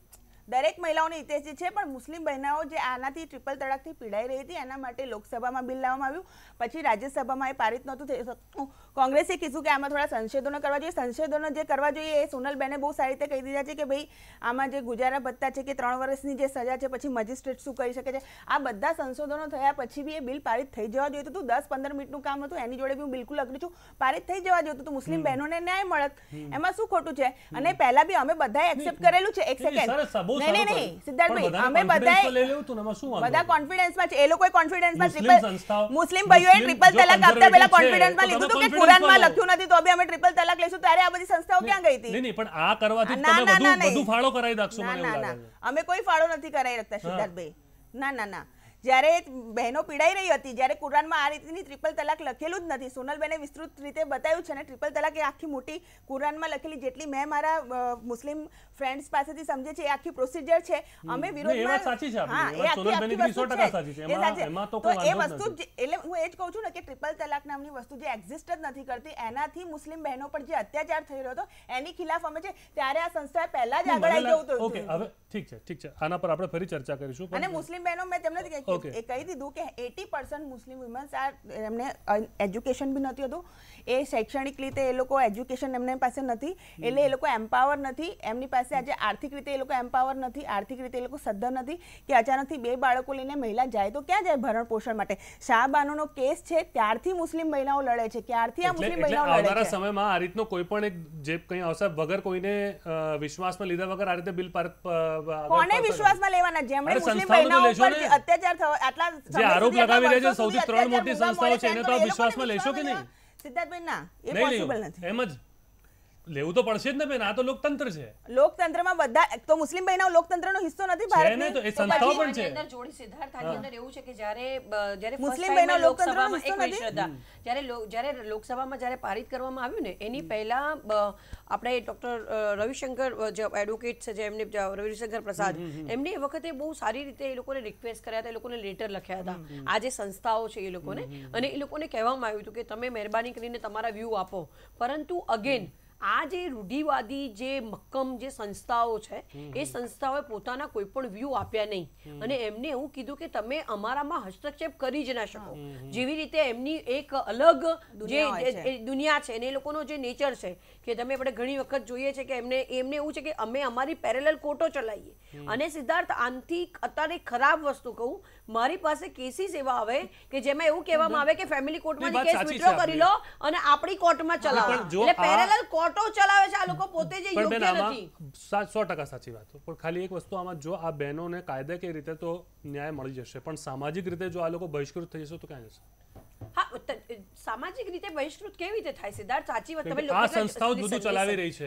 દરેક મહિલાઓનો હિતેશ જે છે પણ મુસ્લિમ બહેનાઓ જે આનાથી ટ્રિપલ તલાકથી પીડાઈ રહી હતી એના માટે લોકસભામાં બિલ લાવવામાં આવ્યું પછી રાજ્યસભામાં એ પારિત નહોતું થઈ શકતું કોંગ્રેસે કીધું કે આમાં થોડા સંશોધનો કરવા જોઈએ સંશોધનો જે કરવા જોઈએ એ સોનલબેને બહુ સારી રીતે કહી દીધા છે કે ભાઈ આમાં જે ગુજારા ભત્તા છે કે ત્રણ વર્ષની જે સજા છે પછી મજિસ્ટ્રેટ શું કરી શકે છે આ બધા સંશોધનો થયા પછી બી એ બિલ પારિત થઈ જવા જોઈતું હતું દસ પંદર મિનિટનું કામ હતું એની જોડે બી હું બિલકુલ અગ્રી છું પારિત થઈ જવા જોઈતું હતું મુસ્લિમ બહેનોને ન્યાય મળત એમાં શું ખોટું છે અને પહેલા બી અમે બધા એક્સેપ્ટ કરેલું છે એક સેકન્ડ નહીં નહીં નહીં સિદ્ધાર્થભાઈ અમે બધા બધા કોન્ફિડન્સમાં છે એ લોકોએ કોન્ફિડન્સમાં ટ્રિપલ મુસ્લિમ ભાઈઓએ ટ્રિપલ તલાક આપતા પહેલા કોન્ફિડન્સમાં લીધું હતું કે કુરાનમાં લખ્યું નથી તો બી અમે ટ્રિપલ તલાક લઈશું ત્યારે આ બધી સંસ્થાઓ ક્યાં ગઈ હતી નહીં પણ આ કરવાથી તમે બધું ફાળો કરાવી રાખશો મને ના ના અમે કોઈ ફાળો નથી કરાવી રાખતા સિદ્ધાર્થભાઈ ના ના ના જ્યારે બહેનો પીડાઈ રહી હતી જ્યારે કુરાનમાં આ રીતની ટ્રિપલ તલાક લખેલું જ નથી સોનલબેને વિસ્તૃત રીતે બતાવ્યું છે અને ટ્રિપલ તલાક એ આખી મોટી કુરાનમાં લખેલી જેટલી મેં મારા મુસ્લિમ ફ્રેન્ડ્સ પાસેથી સમજે છે એ આખી પ્રોસિજર છે અમે વિરોધમાં સાચી છે હા એ વસ્તુ છે તો એ વસ્તુ એટલે હું એ જ કહું છું ને કે ટ્રિપલ તલાક નામની વસ્તુ જે એક્ઝિસ્ટ જ નથી કરતી એનાથી મુસ્લિમ બહેનો પર જે અત્યાચાર થઈ રહ્યો હતો એની ખિલાફ અમે છે ત્યારે આ સંસ્થા પહેલા જ આગળ આવી જવું ઓકે હવે ઠીક છે ઠીક છે આના પર આપણે ફરી ચર્ચા કરીશું અને મુસ્લિમ બહેનો મેં તમને એ કહી દીધું કે એટી પર્સન્ટ મુસ્લિમ વુમન્સ આ એમને એજ્યુકેશન બી નથી હતું એ શૈક્ષણિક રીતે એ લોકો એજ્યુકેશન એમની પાસે નથી એટલે એ લોકો એમ્પાવર નથી એમની પાસે આજે આર્થિક રીતે એ લોકો એમ્પાવર નથી આર્થિક રીતે એ લોકો સદ્ધર નથી કે અચાનકથી બે બાળકો લઈને મહિલા જાય તો ક્યાં જાય ભરણ પોષણ માટે શાહબાનોનો કેસ છે ત્યારથી મુસ્લિમ મહિલાઓ લડે છે ક્યારથી આ મુસ્લિમ મહિલાઓ લડે છે સમયમાં આ રીતનો કોઈ પણ એક જે કંઈ આવશે વગર કોઈને વિશ્વાસમાં લીધા વગર આ રીતે બિલ કોને વિશ્વાસમાં લેવાના જેમણે મુસ્લિમ મહિલાઓ પર અત્યાચાર થયો આટલા જે આરોપ લગાવી રહ્યા છે સૌથી ત્રણ મોટી સંસ્થાઓ છે એને તો વિશ્વાસમાં લેશો કે નહીં સિદ્ધાર્થભાઈ ના એ પોસિબલ નથી એમ જ લેવું તો પડશે જ ને બેન આ તો લોકતંત્ર છે લોકતંત્રમાં બધા તો મુસ્લિમ બહેનો લોકતંત્રનો હિસ્સો નથી ભારતની તો એ સંસ્થાઓ પણ છે અંદર જોડી સિદ્ધાર્થ આની અંદર એવું છે કે જ્યારે જ્યારે મુસ્લિમ બહેનો લોકતંત્રનો હિસ્સો નથી જ્યારે જ્યારે લોકસભામાં જ્યારે પારિત કરવામાં આવ્યું ને એની પહેલા આપણે ડોક્ટર રવિશંકર જે એડવોકેટ છે જે એમને રવિશંકર પ્રસાદ એમની એ વખતે બહુ સારી રીતે એ લોકોને રિક્વેસ્ટ કર્યા હતા એ લોકોને લેટર લખ્યા હતા આ જે સંસ્થાઓ છે એ લોકોને અને એ લોકોને કહેવામાં આવ્યું હતું કે તમે મહેરબાની કરીને તમારા વ્યૂ આપો પરંતુ અગેન આ જે રૂઢિવાદી જે મક્કમ જે સંસ્થાઓ છે એ સંસ્થાઓએ પોતાના કોઈ પણ વ્યૂ આપ્યા નહીં અને એમને એવું કીધું કે તમે અમારામાં હસ્તક્ષેપ કરી જ ના શકો જેવી રીતે એમની એક અલગ જે દુનિયા છે અને એ લોકોનો જે નેચર છે કે તમે આપણે ઘણી વખત જોઈએ છે કે એમને એમને એવું છે કે અમે અમારી પેરેલલ કોટો ચલાવીએ અને સિદ્ધાર્થ આનથી અત્યારે ખરાબ વસ્તુ કહું મારી પાસે કેસીસ એવા આવે કે જેમાં એવું કહેવામાં આવે કે ફેમિલી કોર્ટમાં કેસ વિથડ્રો કરી લો અને આપણી કોર્ટમાં ચલાવો એટલે પેરેલલ કોર્ટ ઓટો ચલાવે છે આ લોકો પોતે જે યોગ્ય નથી સો ટકા સાચી વાત પણ ખાલી એક વસ્તુ આમાં જો આ બહેનોને કાયદાકીય રીતે તો ન્યાય મળી જશે પણ સામાજિક રીતે જો આ લોકો બહિષ્કૃત થઈ જશે તો ક્યાં જશે કેવી રીતે થાય સિદ્ધાર્થ સંસ્થાઓ જુદું ચલાવી રહી છે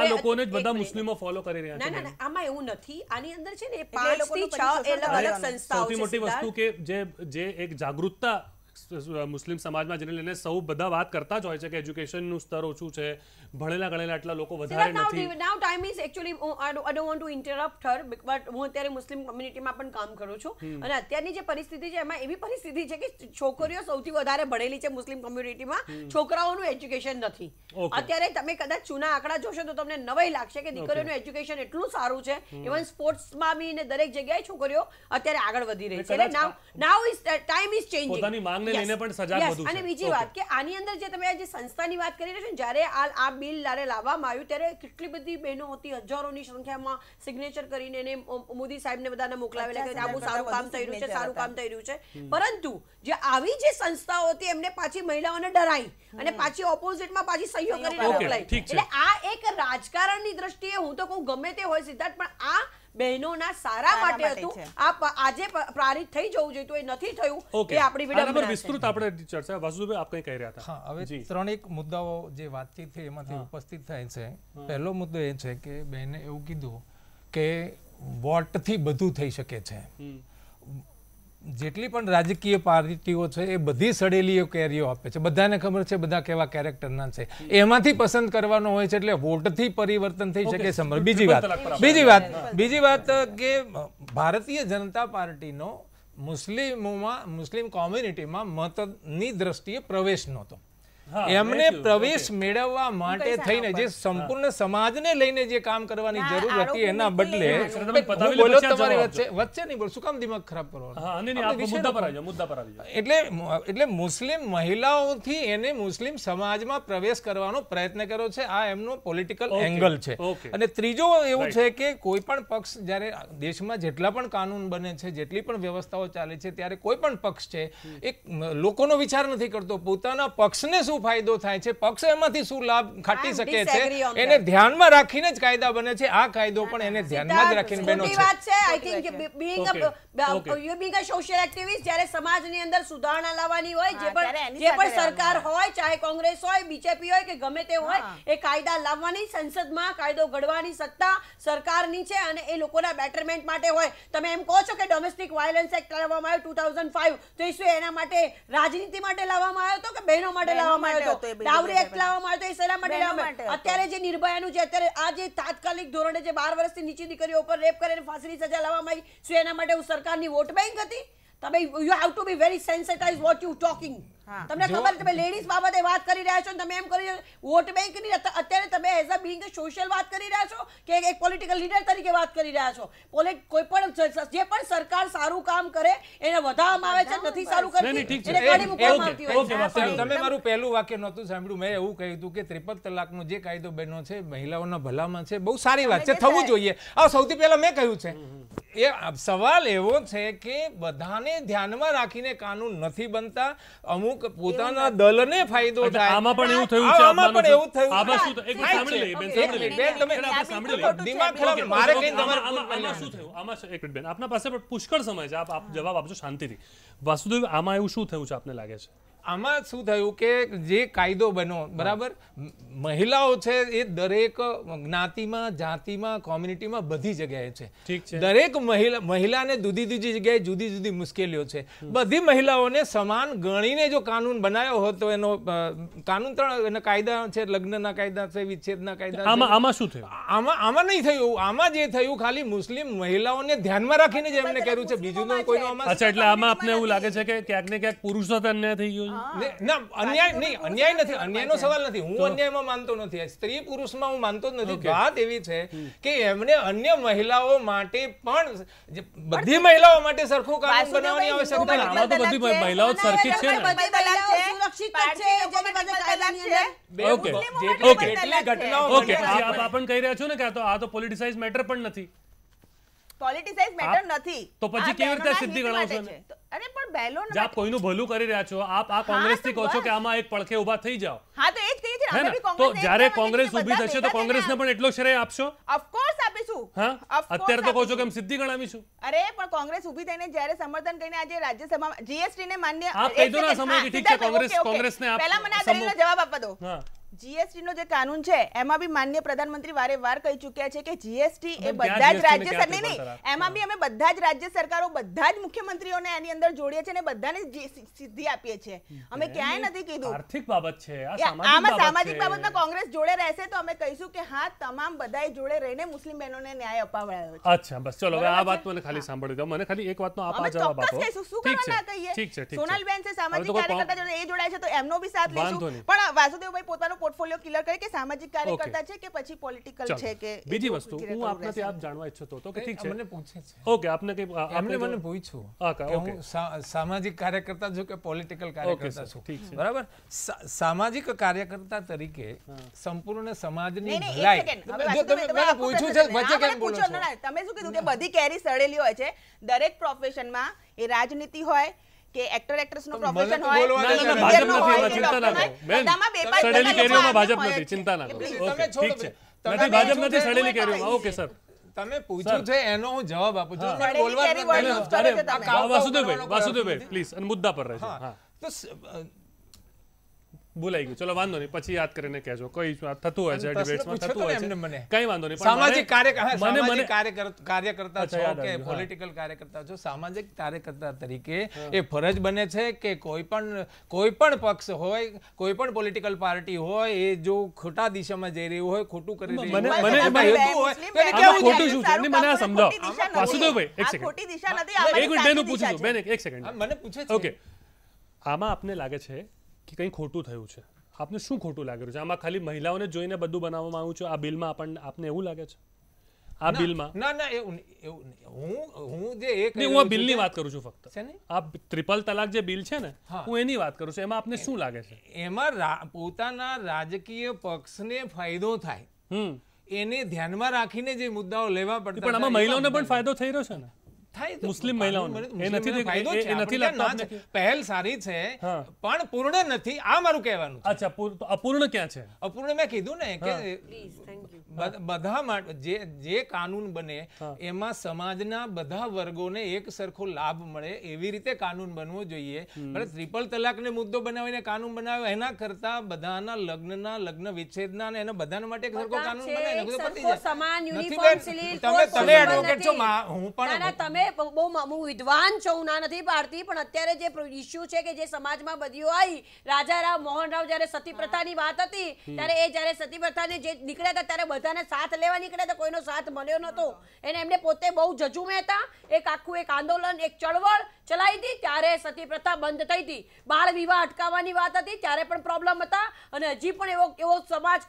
આ લોકોને બધા મુસ્લિમો ફોલો કરી રહ્યા છે ના આમાં એવું નથી આની અંદર છે ને મોટી વસ્તુ કે જે જે એક જાગૃતતા મુસ્લિમ સમાજમાં જેને લઈને સૌ બધા વાત કરતા જ હોય છે કે એજ્યુકેશનનું સ્તર ઓછું છે ભણેલા ગણેલા આટલા લોકો વધારે નથી now time is actually I don't want to interrupt her but હું અત્યારે મુસ્લિમ કમ્યુનિટીમાં પણ કામ કરું છું અને અત્યારની જે પરિસ્થિતિ છે એમાં એવી પરિસ્થિતિ છે કે છોકરીઓ સૌથી વધારે ભણેલી છે મુસ્લિમ કમ્યુનિટીમાં છોકરાઓનું એજ્યુકેશન નથી અત્યારે તમે કદાચ જૂના આંકડા જોશો તો તમને નવાઈ લાગશે કે દીકરીઓનું એજ્યુકેશન એટલું સારું છે ઇવન સ્પોર્ટ્સમાં બી ને દરેક જગ્યાએ છોકરીઓ અત્યારે આગળ વધી રહી છે now now is time is changing લઈને પણ સજાગ વધુ છે અને બીજી વાત કે આની અંદર જે તમે આજે સંસ્થાની વાત કરી રહ્યા છો જ્યારે આ આ બિલ લારે લાવવામાં આવ્યું ત્યારે કેટલી બધી બહેનો હતી હજારોની સંખ્યામાં સિગ્નેચર કરીને એને મોદી સાહેબને બધાને મોકલાવેલા કે આ બહુ સારું કામ થઈ રહ્યું છે સારું કામ થઈ રહ્યું છે પરંતુ જે આવી જે સંસ્થાઓ હતી એમને પાછી મહિલાઓને ડરાઈ અને પાછી ઓપોઝિટમાં પાછી સહયોગ કરીને મોકલાઈ એટલે આ એક રાજકારણની દ્રષ્ટિએ હું તો કહું ગમે તે હોય સિદ્ધાર્થ પણ આ બહેનોના સારા માટે હતું આ આજે પ્રારિત થઈ જવું જોઈએ તો એ નથી થયું એ આપણી વિડંબના વિસ્તૃત આપણે ચર્ચા વાસુભાઈ આપ કંઈ કહી રહ્યા હતા હવે ત્રણેક મુદ્દાઓ જે વાતચીત થઈ એમાંથી ઉપસ્થિત થાય છે પહેલો મુદ્દો એ છે કે બહેને એવું કીધું કે વોટથી બધું થઈ શકે છે જેટલી પણ રાજકીય પાર્ટીઓ છે એ બધી સડેલીઓ કેરીઓ આપે છે બધાને ખબર છે બધા કેવા કેરેક્ટરના છે એમાંથી પસંદ કરવાનો હોય છે એટલે વોટથી પરિવર્તન થઈ શકે સમર બીજી વાત બીજી વાત બીજી વાત કે ભારતીય જનતા પાર્ટીનો મુસ્લિમોમાં મુસ્લિમ કોમ્યુનિટીમાં મતની દ્રષ્ટિએ પ્રવેશ નહોતો એમને પ્રવેશ મેળવવા માટે થઈને જે સંપૂર્ણ સમાજને લઈને જે કામ કરવાની જરૂર હતી એના બદલે વચ્ચે નહીં બોલ શું કામ દિમાગ ખરાબ કરવાનો એટલે એટલે મુસ્લિમ મહિલાઓથી એને મુસ્લિમ સમાજમાં પ્રવેશ કરવાનો પ્રયત્ન કર્યો છે આ એમનો પોલિટિકલ એંગલ છે અને ત્રીજો એવું છે કે કોઈ પણ પક્ષ જ્યારે દેશમાં જેટલા પણ કાનૂન બને છે જેટલી પણ વ્યવસ્થાઓ ચાલે છે ત્યારે કોઈ પણ પક્ષ છે એક લોકોનો વિચાર નથી કરતો પોતાના પક્ષને શું શું ફાયદો થાય છે પક્ષ એમાંથી શું લાભ ખાટી શકે છે એને ધ્યાનમાં રાખીને જ કાયદા બને છે આ કાયદો પણ એને ધ્યાનમાં જ રાખીને બનો છે વાત છે I think being you being a social activist જ્યારે સમાજની અંદર સુધારણા લાવવાની હોય જે પણ જે પણ સરકાર હોય ચાહે કોંગ્રેસ હોય બીજેપી હોય કે ગમે તે હોય એ કાયદા લાવવાની સંસદમાં કાયદો ઘડવાની સત્તા સરકારની છે અને એ લોકોના બેટરમેન્ટ માટે હોય તમે એમ કહો છો કે ડોમેસ્ટિક વાયલન્સ એક્ટ લાવવામાં આવ્યો 2005 તો એ શું એના માટે રાજનીતિ માટે લાવવામાં આવ્યો તો કે બહેનો માટે લાવવામાં અત્યારે જે નિર્ભયાનું જે અત્યારે આ જે તાત્કાલિક ધોરણે જે બાર વર્ષથી નીચે દીકરીઓ ઉપર રેપ કરીને ફાંસીની સજા લાવવામાં આવી શું એના માટે હું સરકારની વોટ બેંક હતી તમે you have to be very sensitize what you talking તમને ખબર તમે લેડીઝ બાબતે વાત કરી રહ્યા છો તમે એમ કરી વોટ બેંક ની અત્યારે તમે એઝ અ બિંગ સોશિયલ વાત કરી રહ્યા છો કે એક પોલિટિકલ લીડર તરીકે વાત કરી રહ્યા છો કોઈ પણ જે પણ સરકાર સારું કામ કરે એને વધારવામાં આવે છે નથી સારું કરતી તમે મારું પહેલું વાક્ય નહોતું સાંભળ્યું મેં એવું કહ્યું હતું કે ત્રિપદ તલાકનો જે કાયદો બન્યો છે મહિલાઓના ભલામાં છે બહુ સારી વાત છે થવું જોઈએ આ સૌથી પહેલા મેં કહ્યું છે એ સવાલ એવો છે કે બધાને ધ્યાનમાં રાખીને કાનૂન નથી બનતા અમુક અમુક પોતાના દલને ફાયદો થાય આમાં પણ એવું થયું છે આમાં પણ એવું થયું આમાં શું એક સાંભળી લે બેન સાંભળી લે બેન તમે સાંભળી લે દિમાગ ખરાબ મારે કઈ તમારે આમાં શું થયું આમાં એક મિનિટ બેન આપના પાસે પુષ્કળ સમય છે આપ જવાબ આપજો શાંતિથી વાસુદેવ આમાં એવું શું થયું છે આપને લાગે છે આમાં શું થયું કે જે કાયદો બનો બરાબર મહિલાઓ છે એ દરેક જ્ઞાતિમાં જાતિમાં કોમ્યુનિટીમાં બધી જગ્યાએ છે ઠીક છે દરેક મહિલા મહિલાને જુદી જુદી જગ્યાએ જુદી જુદી મુશ્કેલીઓ છે બધી મહિલાઓને સમાન ગણીને જો કાનૂન બનાવ્યો હોત તો એનો કાનૂન ત્રણ એના કાયદા છે લગ્નના કાયદા છે વિચ્છેદના કાયદા આમાં આમાં શું થયું આમાં આમાં નહીં થયું આમાં જે થયું ખાલી મુસ્લિમ મહિલાઓને ધ્યાનમાં રાખીને જ એમને કર્યું છે બીજું કોઈનો એટલે આમાં આપને એવું લાગે છે કે ક્યાંક ને ક્યાંક પુરુષો અન્યાય થઈ ગયો ને ના અન્યાય નહીં અન્યાય નથી સવાલ નથી હું અન્યાયમાં માનતો નથી સ્ત્રી પુરુષમાં હું માનતો નથી વાત એવી છે કે એમને અન્ય મહિલાઓ માટે પણ બધી મહિલાઓ માટે સરખું કાનૂન બનાવવાની આવશ્યકતા આમાં તો બધી મહિલાઓ સરખી છે ને ઓકે ઓકે ઘટનાઓ ઓકે આપ આપણ કહી રહ્યા છો ને કે તો આ તો પોલિટિસાઇઝ મેટર પણ નથી પોલિટિસાઇઝ મેટર નથી તો પછી કેવી રીતે સિદ્ધિ ગણાવશો અરે પણ બેલો ના આપ કોઈનું ભલું કરી રહ્યા છો આપ આ કોંગ્રેસ થી કહો છો કે આમાં એક પડખે ઉભા થઈ જાઓ હા તો એ જ કહીએ છીએ અમે કોંગ્રેસ તો જ્યારે કોંગ્રેસ ઊભી થશે તો કોંગ્રેસને પણ એટલો શ્રેય આપશો ઓફ આપીશું હા અત્યારે તો કહો છો કે અમે સિદ્ધિ ગણાવીશું અરે પણ કોંગ્રેસ ઊભી થઈને જ્યારે સમર્થન કરીને આજે રાજ્યસભામાં જીએસટી ને માન્ય આપ કહી દો ના સમય કે ઠીક છે કોંગ્રેસ કોંગ્રેસ ને આપ પહેલા મને આ દલીલનો જવાબ આપવા દો હા જીએસટી નો જે કાનૂન છે એમાં બી માન્ય પ્રધાનમંત્રી વારે વાર કહી ચુક્યા છે કે જીએસટી એ બધા જ રાજ્ય સરકાર એમાં બી અમે બધા જ રાજ્ય સરકારો બધા જ મુખ્યમંત્રીઓને એની અંદર જોડીએ છીએ બધાને સિદ્ધિ આપીએ છીએ અમે ક્યાંય નથી કીધું આર્થિક બાબત છે આમાં સામાજિક બાબતમાં કોંગ્રેસ જોડે રહેશે તો અમે કહીશું કે હા તમામ બધાએ જોડે રહીને મુસ્લિમ બહેનોને ન્યાય અપાવડાયો છે અચ્છા બસ ચલો હવે આ વાત મને ખાલી સાંભળી દો મને ખાલી એક વાતનો આપ જવાબ આપો શું કરવાના કહીએ ઠીક છે સોનલબેન છે સામાજિક કાર્યકર્તા જોડે એ જોડાય છે તો એમનો બી સાથ લઈશું પણ વાસુદેવભાઈ પોતાનો પોર્ટફોલિયો ક્લિયર કરે કે સામાજિક કાર્યકર્તા છે કે પછી પોલિટિકલ છે કે બીજી વસ્તુ હું આપનાથી આપ જાણવા ઈચ્છતો હતો કે ઠીક છે મને પૂછે છે ઓકે આપને કઈ એમણે મને પૂછ્યું હા ઓકે સામાજિક કાર્યકર્તા છું કે પોલિટિકલ કાર્યકર્તા છું બરાબર સામાજિક કાર્યકર્તા તરીકે સંપૂર્ણ સમાજની ભલાઈ તમે છે વચ્ચે કેમ બોલો છો તમે શું કીધું કે બધી કેરી સડેલી હોય છે દરેક પ્રોફેશનમાં એ રાજનીતિ હોય કે એક્ટર એક્ટ્રેસ નો પ્રોફેશન હોય ભાજપ ચિંતા ના કરો ભાજપ નથી ચિંતા ના કરો તમે નથી ભાજપ નથી સડેલી કેરીઓમાં ઓકે સર તમે પૂછ્યું છે એનો હું જવાબ આપું છું મને બોલવા વાસુદેવભાઈ વાસુદેવભાઈ પ્લીઝ અને મુદ્દા પર રહેજો હા તો ભૂલાઈ ગયું ચલો વાંધો નહીં પછી યાદ કરીને કહેજો કઈ થતું હોય છે ડિબેટ્સમાં થતું હોય છે કઈ વાંધો નહીં સામાજિક કાર્યકર્તા સામાજિક કાર્યકર્તા છો કે પોલિટિકલ કાર્યકર્તા છો સામાજિક કાર્યકર્તા તરીકે એ ફરજ બને છે કે કોઈ પણ કોઈ પણ પક્ષ હોય કોઈ પણ પોલિટિકલ પાર્ટી હોય એ જો ખોટા દિશામાં જઈ રહ્યું હોય ખોટું કરી રહ્યું હોય મને મને હોય તો એને ખોટું શું છે મને આ સમજાવો વાસુદેવભાઈ એક સેકન્ડ ખોટી દિશા નથી એક મિનિટ બેન પૂછું છું બેન એક સેકન્ડ મને પૂછે છે ઓકે આમાં આપને લાગે છે કે કંઈ ખોટું થયું છે આપને શું ખોટું લાગેલું છે આમાં ખાલી મહિલાઓને જોઈને બધું બનાવવામાં આવ્યું છે આ બિલમાં આપણને આપને એવું લાગે છે આ બિલમાં ના ના એવું એવું હું હું જે એક હું આ બિલની વાત કરું છું ફક્ત આ ટ્રિપલ તલાક જે બિલ છે ને હું એની વાત કરું છું એમાં આપને શું લાગે છે એમાં પોતાના રાજકીય પક્ષને ફાયદો થાય એને ધ્યાનમાં રાખીને જે મુદ્દાઓ લેવા પડતા પણ આમાં મહિલાઓને પણ ફાયદો થઈ રહ્યો છે ને થાય મુસ્લિમ મહિલાઓને પહેલ સારી છે પણ પૂર્ણ નથી આ મારું કહેવાનું અચ્છા અપૂર્ણ ક્યાં છે અપૂર્ણ મેં કીધું ને કે બધા માટે જે જે કાનૂન બને એમાં સમાજના બધા વર્ગોને એક સરખો લાભ મળે એવી રીતે કાનૂન બનવો જોઈએ ભલે ત્રિપલ તલાકને મુદ્દો બનાવીને કાનૂન બનાવ્યો એના કરતા બધાના લગ્નના લગ્ન વિચ્છેદના અને એના બધાના માટે એક સરખો કાનૂન બને સમાન તમે તમે એડવોકેટ છો હું પણ તમે બહુ હું વિદ્વાન છું ના નથી પાડતી પણ અત્યારે જે ઇસ્યુ છે કે જે સમાજમાં બદીઓ આવી મોહન રાવ જયારે સતી પ્રથાની વાત હતી ત્યારે એ જયારે સતી પ્રથાને જે નીકળ્યા હતા ત્યારે બધાને સાથ લેવા નીકળ્યા હતા કોઈનો સાથ મળ્યો નહોતો એને એમને પોતે બહુ જજુમે હતા એક આખું એક આંદોલન એક ચળવળ ચલાવી હતી ત્યારે સતી પ્રથા બંધ થઈ હતી બાળ વિવાહ અટકાવવાની વાત હતી ત્યારે પણ પ્રોબ્લેમ હતા અને હજી પણ એવો એવો સમાજ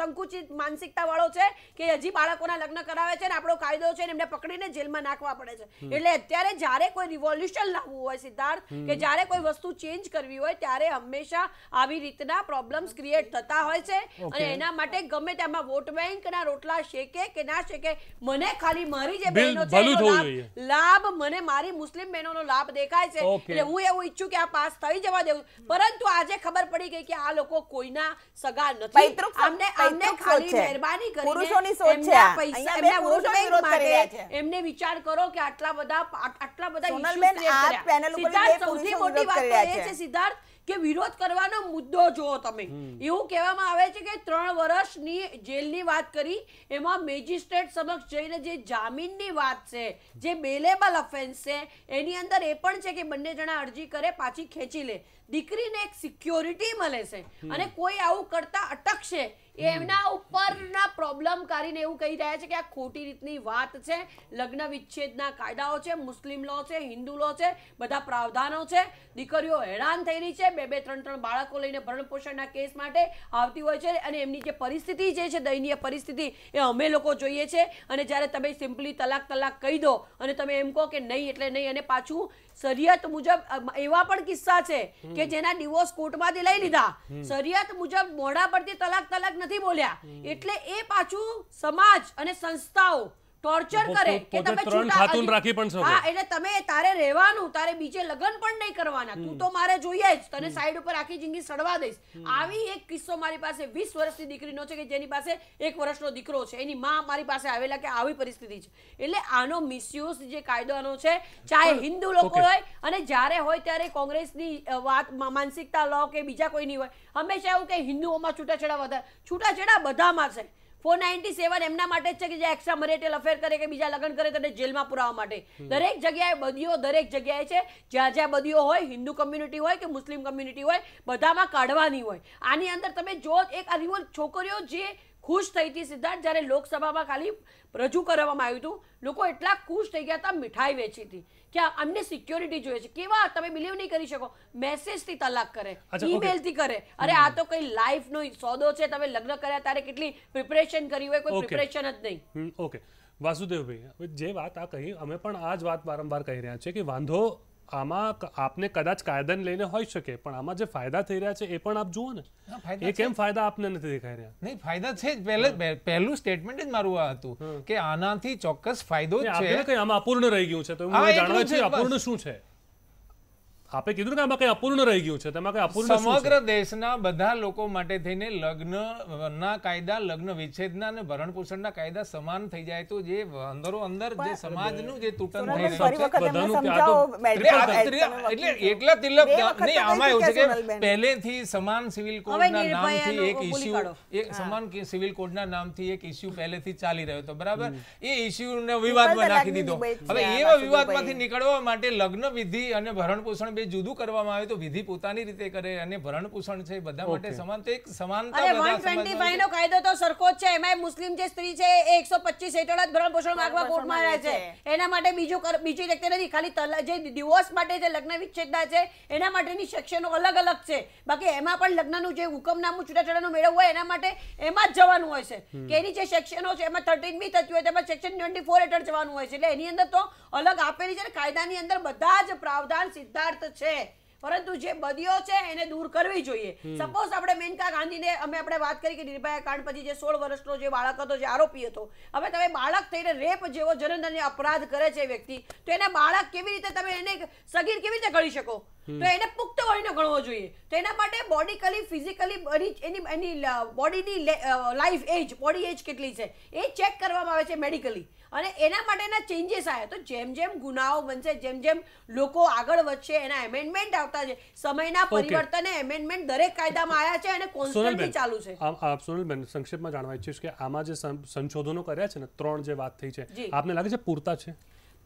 સંકુચિત માનસિકતાવાળો છે કે હજી બાળકોના લગ્ન કરાવે છે અને આપણો કાયદો છે એમને પકડીને જેલમાં નાખવા પડે છે એટલે અત્યારે જ્યારે કોઈ રિવોલ્યુશન લાવવું હોય સિદ્ધાર્થ કે જ્યારે કોઈ વસ્તુ ચેન્જ કરવી હોય ત્યારે હંમેશા આવી રીતના પ્રોબ્લેમ્સ ક્રિએટ થતા હોય છે અને એના માટે ગમે તેમાં વોટ બેંકના રોટલા શેકે કે ના શેકે મને ખાલી મારી જે બહેનો છે લાભ મને મારી મુસ્લિમ બહેનોનો લાભ છાપ દેખાય છે એટલે હું એવું ઈચ્છું કે આ પાસ થઈ જવા દેવું પરંતુ આજે ખબર પડી ગઈ કે આ લોકો કોઈના સગા નથી અમને અમને ખાલી મહેરબાની કરી એમના એમને વિચાર કરો કે આટલા બધા આટલા બધા સિદ્ધાર્થ સૌથી મોટી વાત એ છે સિદ્ધાર્થ કે વિરોધ કરવાનો મુદ્દો જુઓ તમે એવું કહેવામાં આવે છે કે ત્રણ વર્ષની જેલની વાત કરી એમાં મેજિસ્ટ્રેટ સમક્ષ જઈને જે જામીનની વાત છે જે બેલેબલ ઓફેન્સ છે એની અંદર એ પણ છે કે બંને જણા અરજી કરે પાછી ખેંચી લે દીકરીને એક સિક્યોરિટી મળે છે અને કોઈ આવું કરતા અટકશે એમના ઉપરના પ્રોબ્લેમ કાઢીને એવું કહી રહ્યા છે કે આ ખોટી રીતની વાત છે લગ્ન વિચ્છેદના કાયદાઓ છે મુસ્લિમ લો છે હિન્દુ લો છે બધા પ્રાવધાનો છે દીકરીઓ હેરાન થઈ રહી છે બે બે ત્રણ ત્રણ બાળકો લઈને ભરણપોષણના કેસ માટે આવતી હોય છે અને એમની જે પરિસ્થિતિ જે છે દયનીય પરિસ્થિતિ એ અમે લોકો જોઈએ છે અને જ્યારે તમે સિમ્પલી તલાક તલાક કહી દો અને તમે એમ કહો કે નહીં એટલે નહીં અને પાછું શરિયત મુજબ એવા પણ કિસ્સા છે કે જેના ડિવોર્સ કોર્ટમાંથી લઈ લીધા શરિયત મુજબ મોઢા પરથી તલાક તલાક નથી બોલ્યા એટલે એ પાછું સમાજ અને સંસ્થાઓ ટોર્ચર કરે કે તમે ત્રણ ખાતુન રાખી પણ શકો હા એટલે તમે તારે રહેવાનું તારે બીજે લગન પણ નહીં કરવાના તું તો મારે જોઈએ જ તને સાઈડ ઉપર આખી જિંદગી સડવા દઈશ આવી એક કિસ્સો મારી પાસે 20 વર્ષની દીકરીનો છે કે જેની પાસે એક વર્ષનો દીકરો છે એની માં મારી પાસે આવેલા કે આવી પરિસ્થિતિ છે એટલે આનો મિસયુઝ જે કાયદાનો છે ચાહે હિન્દુ લોકો હોય અને જ્યારે હોય ત્યારે કોંગ્રેસની વાત માનસિકતા લો કે બીજા કોઈની હોય હંમેશા એવું કે હિન્દુઓમાં છૂટાછેડા વધારે છૂટાછેડા બધામાં છે ફોર નાઇન્ટી સેવન એમના માટે છે કે જે એક્સ્ટ્રા મેરિટલ અફેર કરે કે બીજા લગ્ન કરે તેને જેલમાં પુરાવા માટે દરેક જગ્યાએ બદીઓ દરેક જગ્યાએ છે જ્યાં જ્યાં બદીઓ હોય હિન્દુ કમ્યુનિટી હોય કે મુસ્લિમ કમ્યુનિટી હોય બધામાં કાઢવાની હોય આની અંદર તમે જો એક આ છોકરીઓ જે ખુશ થઈ હતી સિદ્ધાર્થ જ્યારે લોકસભામાં ખાલી રજૂ કરવામાં આવ્યું હતું લોકો એટલા ખુશ થઈ ગયા હતા મીઠાઈ વેચી હતી કે અમને સિક્યોરિટી જોઈએ છે કેવા તમે બિલીવ નહીં કરી શકો મેસેજથી તલાક કરે ઈમેલથી કરે અરે આ તો કઈ લાઈફનો સોદો છે તમે લગ્ન કર્યા ત્યારે કેટલી પ્રિપરેશન કરી હોય કોઈ પ્રિપરેશન જ નહીં ઓકે વાસુદેવભાઈ જે વાત આ કહી અમે પણ આ જ વાત વારંવાર કહી રહ્યા છીએ કે વાંધો આમાં આપને કદાચ કાયદાને લઈને હોઈ શકે પણ આમાં જે ફાયદા થઈ રહ્યા છે એ પણ આપ જુઓ ને એ કેમ ફાયદા આપને નથી દેખાઈ રહ્યા નહીં ફાયદા છે જ પહેલે પહેલું સ્ટેટમેન્ટ જ મારું આ હતું કે આનાથી ચોક્કસ ફાયદો છે આપણે કઈ આમાં અપૂર્ણ રહી ગયું છે તો જાણવા છે અપૂર્ણ શું છે આપે કીધું કે કઈ અપૂર્ણ રહી ગયું છે સમગ્ર દેશના બધા લોકો માટે થઈને લગ્નના કાયદા લગ્ન વિચ્છેદના અને ભરણ પોષણના કાયદા સમાન થઈ જાય તો જે અંદરો અંદર જે સમાજનું જે તૂટન થઈ રહ્યું એટલે એકલા તિલક નહીં આમાં એવું છે કે પહેલેથી સમાન સિવિલ કોડના નામથી એક ઇશ્યુ એક સમાન સિવિલ કોડના નામથી એક ઇશ્યુ પહેલેથી ચાલી રહ્યો હતો બરાબર એ ઇશ્યુને વિવાદમાં નાખી દીધો હવે એવા વિવાદમાંથી નીકળવા માટે લગ્ન વિધિ અને ભરણ પોષણ બે જુદું કરવામાં આવે તો વિધિ પોતાની રીતે કરે અને ભરણ પોષણ છે બધા માટે સમાન તો એક સમાનતા નો કાયદો તો સરખો જ છે એમાં મુસ્લિમ જે સ્ત્રી છે એ 125 હેઠળ જ ભરણ પોષણ માંગવા કોર્ટમાં રહે છે એના માટે બીજું બીજી રીતે નથી ખાલી જે ડિવોર્સ માટે જે લગ્ન વિચ્છેદના છે એના માટેની સેક્શનો અલગ અલગ છે બાકી એમાં પણ લગ્નનું જે હુકમનામું છૂટાછેડાનું મેળવવું હોય એના માટે એમાં જ જવાનું હોય છે કે એની જે સેક્શનો છે એમાં થર્ટીન બી થતી હોય તેમાં સેક્શન ફોર હેઠળ જવાનું હોય છે એટલે એની અંદર તો અલગ આપેલી છે કાયદાની અંદર બધા જ પ્રાવધાન સિદ્ધાર્થ છે પરંતુ જે બદીઓ છે એને દૂર કરવી જોઈએ સપોઝ આપણે મેનકા ગાંધીને અમે આપણે વાત કરી કે નિર્ભયા કાંડ પછી જે સોળ વર્ષનો જે બાળક હતો જે આરોપી હતો હવે તમે બાળક થઈને રેપ જેવો જનનદંડને અપરાધ કરે છે વ્યક્તિ તો એને બાળક કેવી રીતે તમે એને સગીર કેવી રીતે ગણી શકો તો એને પુખ્ત વયનો ગણવો જોઈએ તો એના માટે બોડીકલી ફિઝિકલી એની એની બોડીની લાઈફ એજ બોડી એજ કેટલી છે એ ચેક કરવામાં આવે છે મેડિકલી અને એના માટેના ચેન્જીસ આવ્યા તો જેમ જેમ ગુનાઓ બનશે જેમ જેમ લોકો આગળ વધશે એના એમેન્ડમેન્ટ આવતા છે સમયના પરિવર્તને એમેન્ડમેન્ટ દરેક કાયદામાં આવ્યા છે અને કોન્સ્ટન્ટલી ચાલુ છે આપ સોનલબેન સંક્ષેપમાં જાણવા ઈચ્છીશ કે આમાં જે સંશોધનો કર્યા છે ને ત્રણ જે વાત થઈ છે આપને લાગે છે પૂરતા છે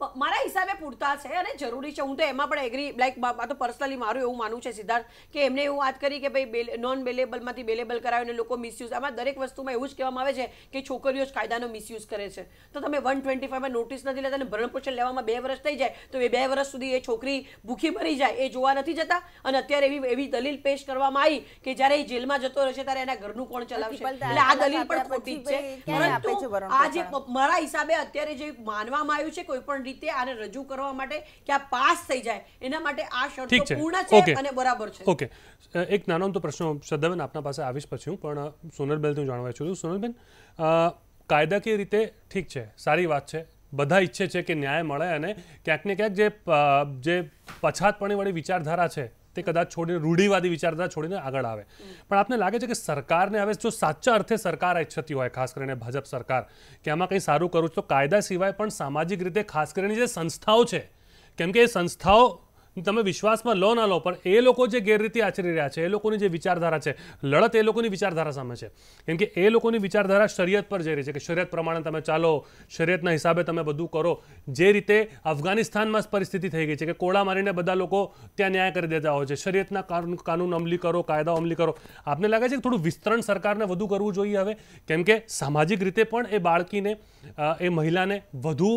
મારા હિસાબે પૂરતા છે અને જરૂરી છે હું તો એમાં પણ એગ્રી લાઈક આ તો પર્સનલી મારું એવું માનવું છે સિદ્ધાર્થ કે એમને એવું વાત કરી કે ભાઈ નોન બેલેબલમાંથી બેલેબલ અને લોકો મિસયુઝ આમાં દરેક વસ્તુમાં એવું જ કહેવામાં આવે છે કે છોકરીઓ જ કાયદાનો મિસયુઝ કરે છે તો તમે વન ટ્વેન્ટી ફાઈવમાં નોટિસ નથી લેતા અને ભરણપોષણ લેવામાં બે વર્ષ થઈ જાય તો એ બે વર્ષ સુધી એ છોકરી ભૂખી મરી જાય એ જોવા નથી જતા અને અત્યારે એવી એવી દલીલ પેશ કરવામાં આવી કે જ્યારે એ જેલમાં જતો રહેશે ત્યારે એના ઘરનું કોણ ચલાવશે એટલે આ દલીલ પણ ખોટી છે પરંતુ આ જે મારા હિસાબે અત્યારે જે માનવામાં આવ્યું છે કોઈ પણ રીતે આને રજૂ કરવા માટે કે આ પાસ થઈ જાય એના માટે આ શરતો પૂર્ણ છે અને બરાબર છે ઓકે એક નાનો તો પ્રશ્ન શ્રદ્ધાબેન આપના પાસે આવીશ પછી હું પણ સોનલબેન હું જાણવા છું સોનલબેન કાયદાકીય રીતે ઠીક છે સારી વાત છે બધા ઈચ્છે છે કે ન્યાય મળે અને ક્યાંક ને ક્યાંક જે જે વળી વિચારધારા છે તે કદાચ છોડીને રૂઢિવાદી વિચારધારા છોડીને આગળ આવે પણ આપને લાગે છે કે સરકારને હવે જો સાચા અર્થે સરકાર ઈચ્છતી હોય ખાસ કરીને ભાજપ સરકાર કે આમાં કંઈ સારું કરું તો કાયદા સિવાય પણ સામાજિક રીતે ખાસ કરીને જે સંસ્થાઓ છે કેમ કે એ સંસ્થાઓ તમે વિશ્વાસમાં લો ના લો પણ એ લોકો જે ગેરરીતિ આચરી રહ્યા છે એ લોકોની જે વિચારધારા છે લડત એ લોકોની વિચારધારા સામે છે કેમ કે એ લોકોની વિચારધારા શરિયત પર જઈ રહી છે કે શરિયત પ્રમાણે તમે ચાલો શરિયતના હિસાબે તમે બધું કરો જે રીતે અફઘાનિસ્તાનમાં પરિસ્થિતિ થઈ ગઈ છે કે કોળા મારીને બધા લોકો ત્યાં ન્યાય કરી દેતા હોય છે શરિયતના કાનૂન અમલી કરો કાયદા અમલી કરો આપને લાગે છે કે થોડું વિસ્તરણ સરકારને વધુ કરવું જોઈએ હવે કેમ કે સામાજિક રીતે પણ એ બાળકીને એ મહિલાને વધુ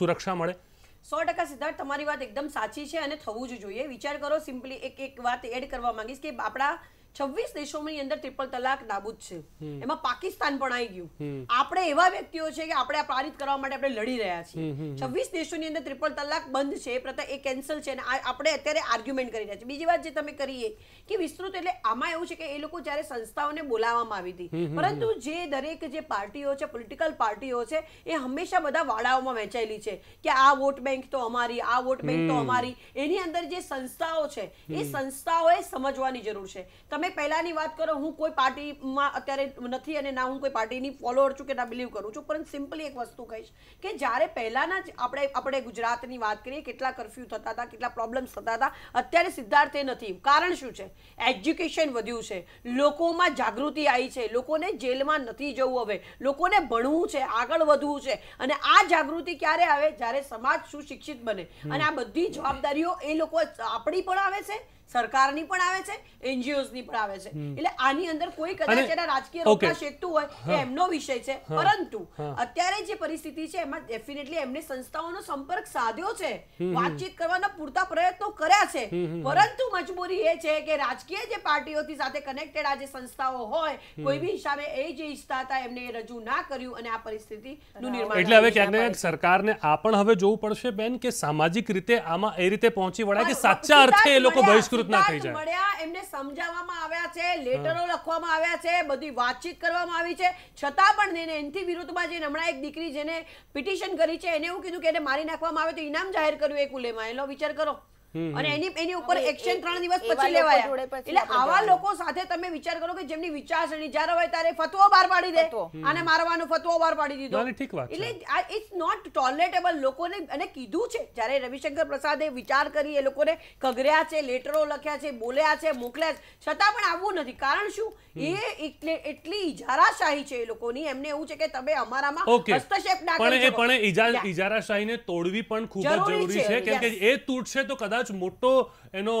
સુરક્ષા મળે સો ટકા સિદ્ધાર્થ તમારી વાત એકદમ સાચી છે અને થવું જ જોઈએ વિચાર કરો સિમ્પલી એક એક વાત એડ કરવા માંગીશ કે આપણા છવ્વીસ દેશોની અંદર ટ્રિપલ તલાક નાબૂદ છે એમાં પાકિસ્તાન પણ આવી ગયું આપણે એવા વ્યક્તિઓ છે કે આપણે પારિત કરવા માટે આપણે લડી રહ્યા છીએ છવ્વીસ દેશોની અંદર ટ્રિપલ તલાક બંધ છે એ એ કેન્સલ છે અને આપણે અત્યારે આર્ગ્યુમેન્ટ કરી રહ્યા છીએ બીજી વાત જે તમે કરીએ કે વિસ્તૃત એટલે આમાં એવું છે કે એ લોકો જ્યારે સંસ્થાઓને બોલાવવામાં આવી હતી પરંતુ જે દરેક જે પાર્ટીઓ છે પોલિટિકલ પાર્ટીઓ છે એ હંમેશા બધા વાડાઓમાં વહેંચાયેલી છે કે આ વોટ બેંક તો અમારી આ વોટ બેંક તો અમારી એની અંદર જે સંસ્થાઓ છે એ સંસ્થાઓએ સમજવાની જરૂર છે તમે તમે પહેલાંની વાત કરો હું કોઈ પાર્ટીમાં અત્યારે નથી અને ના હું કોઈ પાર્ટીની ફોલોઅર છું કે ના બિલીવ કરું છું પરંતુ સિમ્પલી એક વસ્તુ કહીશ કે જ્યારે પહેલાંના જ આપણે આપણે ગુજરાતની વાત કરીએ કેટલા કરફ્યુ થતા હતા કેટલા પ્રોબ્લેમ્સ થતા હતા અત્યારે સિદ્ધાર્થ એ નથી કારણ શું છે એજ્યુકેશન વધ્યું છે લોકોમાં જાગૃતિ આવી છે લોકોને જેલમાં નથી જવું હવે લોકોને ભણવું છે આગળ વધવું છે અને આ જાગૃતિ ક્યારે આવે જ્યારે સમાજ સુશિક્ષિત બને અને આ બધી જવાબદારીઓ એ લોકો આપણી પણ આવે છે સરકારની પણ આવે છે એનજીઓની પણ આવે છે એટલે આની અંદર કોઈ કદાચ એના રાજકીય રોકા શેકતું હોય એ એમનો વિષય છે પરંતુ અત્યારે જે પરિસ્થિતિ છે એમાં ડેફિનેટલી એમને સંસ્થાઓનો સંપર્ક સાધ્યો છે વાતચીત કરવાના પૂરતા પ્રયત્નો કર્યા છે પરંતુ મજબૂરી એ છે કે રાજકીય જે પાર્ટીઓથી સાથે કનેક્ટેડ આ જે સંસ્થાઓ હોય કોઈ બી હિસાબે એ જે ઈચ્છતા હતા એમને રજૂ ના કર્યું અને આ પરિસ્થિતિ નું નિર્માણ એટલે હવે ક્યાંક ને ક્યાંક સરકારને આ પણ હવે જોવું પડશે બેન કે સામાજિક રીતે આમાં એ રીતે પહોંચી વળાય કે સાચા અર્થે એ લોકો બહિષ્કૃત વિસ્તૃત ના થઈ જાય મળ્યા એમને સમજાવવામાં આવ્યા છે લેટરો લખવામાં આવ્યા છે બધી વાતચીત કરવામાં આવી છે છતાં પણ એને એનથી વિરુદ્ધમાં જે હમણાં એક દીકરી જેને પિટિશન કરી છે એને એવું કીધું કે એને મારી નાખવામાં આવે તો ઇનામ જાહેર કર્યું એક ઉલેમાં એનો વિચાર કરો અને એની એની ઉપર એક્શન ત્રણ દિવસ પછી લેવાયા એટલે આવા લોકો સાથે તમે વિચાર કરો કે જેમની વિચારસરણી જ્યારે હોય ત્યારે ફતવો બહાર પાડી દે આને મારવાનો ફતવો બહાર પાડી દીધો એટલે ઇટ્સ નોટ ટોલરેટેબલ લોકોને અને કીધું છે જ્યારે રવિશંકર પ્રસાદે વિચાર કરી એ લોકોને કગર્યા છે લેટરો લખ્યા છે બોલ્યા છે મોકલ્યા છે છતાં પણ આવવું નથી કારણ શું એ એટલે એટલી ઇજારાશાહી છે એ લોકોની એમને એવું છે કે તમે અમારામાં હસ્તક્ષેપ ના કરો પણ એ પણ ઇજારાશાહીને તોડવી પણ ખૂબ જ જરૂરી છે કેમ કે એ તૂટશે તો કદાચ કદાચ મોટો એનો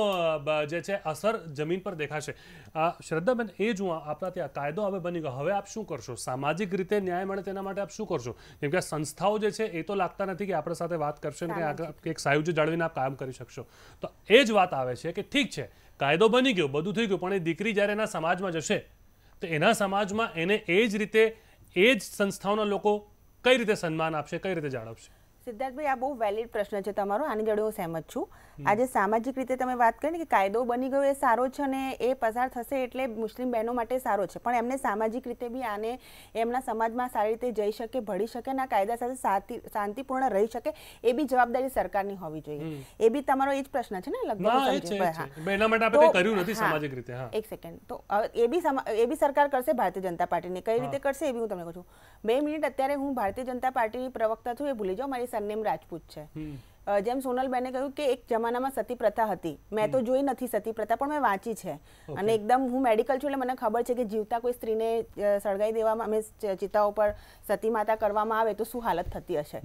જે છે અસર જમીન પર દેખાશે શ્રદ્ધાબેન એ જ આપણા ત્યાં કાયદો હવે બની ગયો હવે આપ શું કરશો સામાજિક રીતે ન્યાય મળે તેના માટે આપ શું કરશો કેમ કે સંસ્થાઓ જે છે એ તો લાગતા નથી કે આપણા સાથે વાત કરશે ને કે એક સાયુજ્ય જાળવીને આપ કામ કરી શકશો તો એ જ વાત આવે છે કે ઠીક છે કાયદો બની ગયો બધું થઈ ગયું પણ એ દીકરી જ્યારે એના સમાજમાં જશે તો એના સમાજમાં એને એ જ રીતે એ જ સંસ્થાઓના લોકો કઈ રીતે સન્માન આપશે કઈ રીતે જાળવશે સિદ્ધાર્થભાઈ આ બહુ વેલિડ પ્રશ્ન છે તમારો આની જોડે હું સહેમત છું આજે સામાજિક રીતે તમે વાત કરી કે કાયદો બની ગયો એ સારો છે અને એ પસાર થશે એટલે મુસ્લિમ બહેનો માટે સારો છે પણ એમને સામાજિક રીતે બી આને એમના સમાજમાં સારી રીતે જઈ શકે ભળી શકે અને આ કાયદા સાથે શાંતિપૂર્ણ રહી શકે એ બી જવાબદારી સરકારની હોવી જોઈએ એ બી તમારો એ જ પ્રશ્ન છે ને લગભગ સામાજિક રીતે એક સેકન્ડ તો એ બી એ બી સરકાર કરશે ભારતીય જનતા પાર્ટીની કઈ રીતે કરશે એ બી હું તમને કહું છું બે મિનિટ અત્યારે હું ભારતીય જનતા પાર્ટીની પ્રવક્તા છું એ ભૂલી જાઓ મારી સરનેમ રાજપૂત છે જેમ સોનલબેને કહ્યું કે એક જમાનામાં સતી પ્રથા હતી મેં તો જોઈ નથી સતી પ્રથા પણ મેં વાંચી છે અને એકદમ હું મેડિકલ છું એટલે મને ખબર છે કે જીવતા કોઈ સ્ત્રીને સળગાવી દેવામાં અમે ચિતા ઉપર સતી માતા કરવામાં આવે તો શું હાલત થતી હશે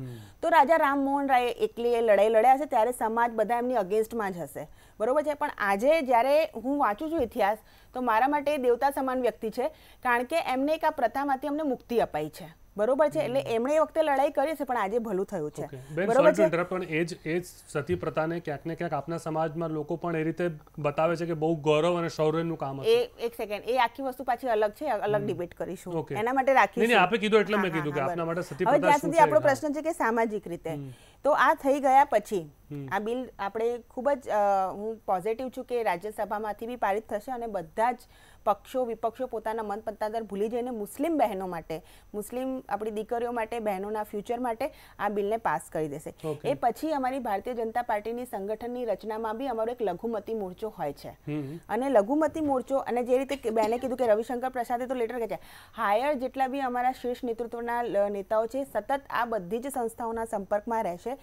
તો રાજા રામમોહન રાય એકલી એ લડાઈ લડ્યા હશે ત્યારે સમાજ બધા એમની અગેન્સ્ટમાં જ હશે બરોબર છે પણ આજે જ્યારે હું વાંચું છું ઇતિહાસ તો મારા માટે દેવતા સમાન વ્યક્તિ છે કારણ કે એમને એક આ પ્રથામાંથી અમને મુક્તિ અપાઈ છે બરોબર છે એટલે એમણે એ વખતે લડાઈ કરી છે પણ આજે ભલું થયું છે બરોબર છે પણ એ જ એ જ સતી પ્રથાને ક્યાંક ને ક્યાંક આપના સમાજમાં લોકો પણ એ રીતે બતાવે છે કે બહુ ગૌરવ અને શૌર્યનું કામ હતું એ એક સેકન્ડ એ આખી વસ્તુ પાછી અલગ છે અલગ ડિબેટ કરીશું એના માટે રાખીશું નહીં આપે કીધું એટલે મેં કીધું કે આપના માટે સતી પ્રથા ત્યાં સુધી આપણો પ્રશ્ન છે કે સામાજિક રીતે તો આ થઈ ગયા પછી આ બિલ આપણે ખૂબ જ હું પોઝિટિવ છું કે રાજ્યસભામાંથી બી પારિત થશે અને બધા જ પક્ષો વિપક્ષો પોતાના મન પત્તાંતર ભૂલી જઈને મુસ્લિમ બહેનો માટે મુસ્લિમ આપણી દીકરીઓ માટે બહેનોના ફ્યુચર માટે આ બિલને પાસ કરી દેશે એ પછી અમારી ભારતીય જનતા પાર્ટીની સંગઠનની રચનામાં બી અમારો એક લઘુમતી મોરચો હોય છે અને લઘુમતી મોરચો અને જે રીતે બેને કીધું કે રવિશંકર પ્રસાદે તો લેટર કે હાયર જેટલા બી અમારા શ્રેષ્ઠ નેતૃત્વના નેતાઓ છે સતત આ બધી જ સંસ્થાઓના સંપર્કમાં રહેશે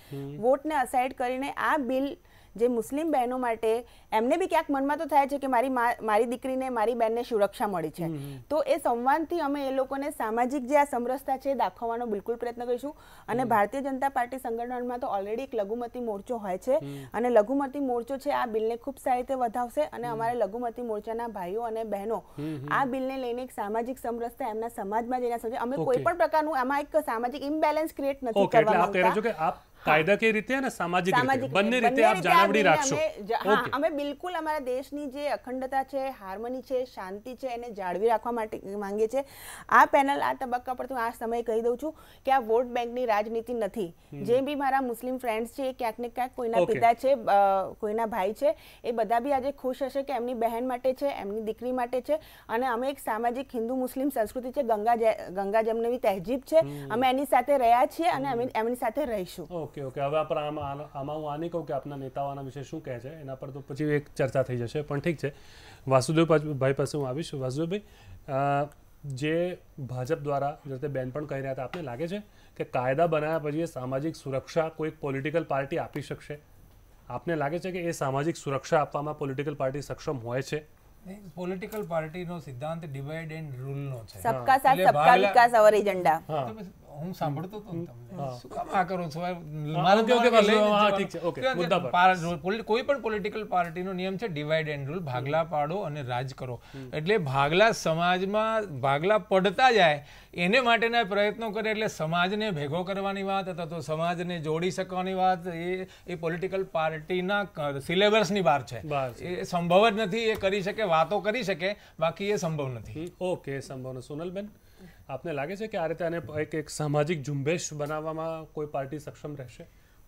વોટને અસાઇડ કરીને આ બિલ જે મુસ્લિમ બહેનો માટે એમને બી ક્યાંક મનમાં તો થાય છે કે મારી મારી દીકરીને મારી બહેનને સુરક્ષા મળી છે તો એ સંવાદથી અમે એ લોકોને સામાજિક જે આ સમરસતા છે દાખવવાનો બિલકુલ પ્રયત્ન કરીશું અને ભારતીય જનતા પાર્ટી સંગઠનમાં તો ઓલરેડી એક લઘુમતી મોરચો હોય છે અને લઘુમતી મોરચો છે આ બિલને ખૂબ સારી રીતે વધાવશે અને અમારે લઘુમતી મોરચાના ભાઈઓ અને બહેનો આ બિલને લઈને એક સામાજિક સમરસતા એમના સમાજમાં જઈને સમજે અમે કોઈ પણ પ્રકારનું આમાં એક સામાજિક ઇમ્બેલેન્સ ક્રિએટ નથી કરવા માંગતા કાયદાકીય રીતે અને સામાજિક રીતે બંને રીતે આપ જાળવણી રાખશો અમે બિલકુલ અમારા દેશની જે અખંડતા છે હાર્મની છે શાંતિ છે એને જાળવી રાખવા માટે માંગીએ છીએ આ પેનલ આ તબક્કા પર હું આ સમય કહી દઉં છું કે આ વોટ બેંકની રાજનીતિ નથી જે બી મારા મુસ્લિમ ફ્રેન્ડ્સ છે એ ક્યાંક ને ક્યાંક કોઈના પિતા છે કોઈના ભાઈ છે એ બધા બી આજે ખુશ હશે કે એમની બહેન માટે છે એમની દીકરી માટે છે અને અમે એક સામાજિક હિન્દુ મુસ્લિમ સંસ્કૃતિ છે ગંગા ગંગા જમનવી તહેજીબ છે અમે એની સાથે રહ્યા છીએ અને અમે એમની સાથે રહીશું ઓકે ઓકે હવે આપણે આમાં આમાં હું આને કહું કે આપના નેતાઓ આના વિશે શું કહે છે એના પર તો પછી એક ચર્ચા થઈ જશે પણ ઠીક છે વાસુદેવભાઈ પાસે હું આવીશ વાસુદેવભાઈ જે ભાજપ દ્વારા જે રીતે બેન પણ કહી રહ્યા હતા આપને લાગે છે કે કાયદા બનાવ્યા પછી એ સામાજિક સુરક્ષા કોઈક પોલિટિકલ પાર્ટી આપી શકશે આપને લાગે છે કે એ સામાજિક સુરક્ષા આપવામાં પોલિટિકલ પાર્ટી સક્ષમ હોય છે પોલિટિકલ પાર્ટીનો સિદ્ધાંત ડિવાઇડ એન્ડ રૂલનો છે સબકા સાથ સબકા વિકાસ અવર એજન્ડા હું સાંભળતો હતો તમને શું કામ આ કરો છો મારું કેવું કે હા ઠીક છે ઓકે મુદ્દા પર કોઈ પણ પોલિટિકલ પાર્ટીનો નિયમ છે ડિવાઇડ એન્ડ રૂલ ભાગલા પાડો અને રાજ કરો એટલે ભાગલા સમાજમાં ભાગલા પડતા જાય એને માટેના પ્રયત્નો કરે એટલે સમાજને ભેગો કરવાની વાત અથવા તો સમાજને જોડી શકવાની વાત એ એ પોલિટિકલ પાર્ટીના સિલેબસની બહાર છે એ સંભવ જ નથી એ કરી શકે વાતો કરી શકે બાકી એ સંભવ નથી ઓકે સંભવ સોનલબેન આપને લાગે છે કે આ રીતે આને એક એક સામાજિક ઝુંબેશ બનાવવામાં કોઈ પાર્ટી સક્ષમ રહેશે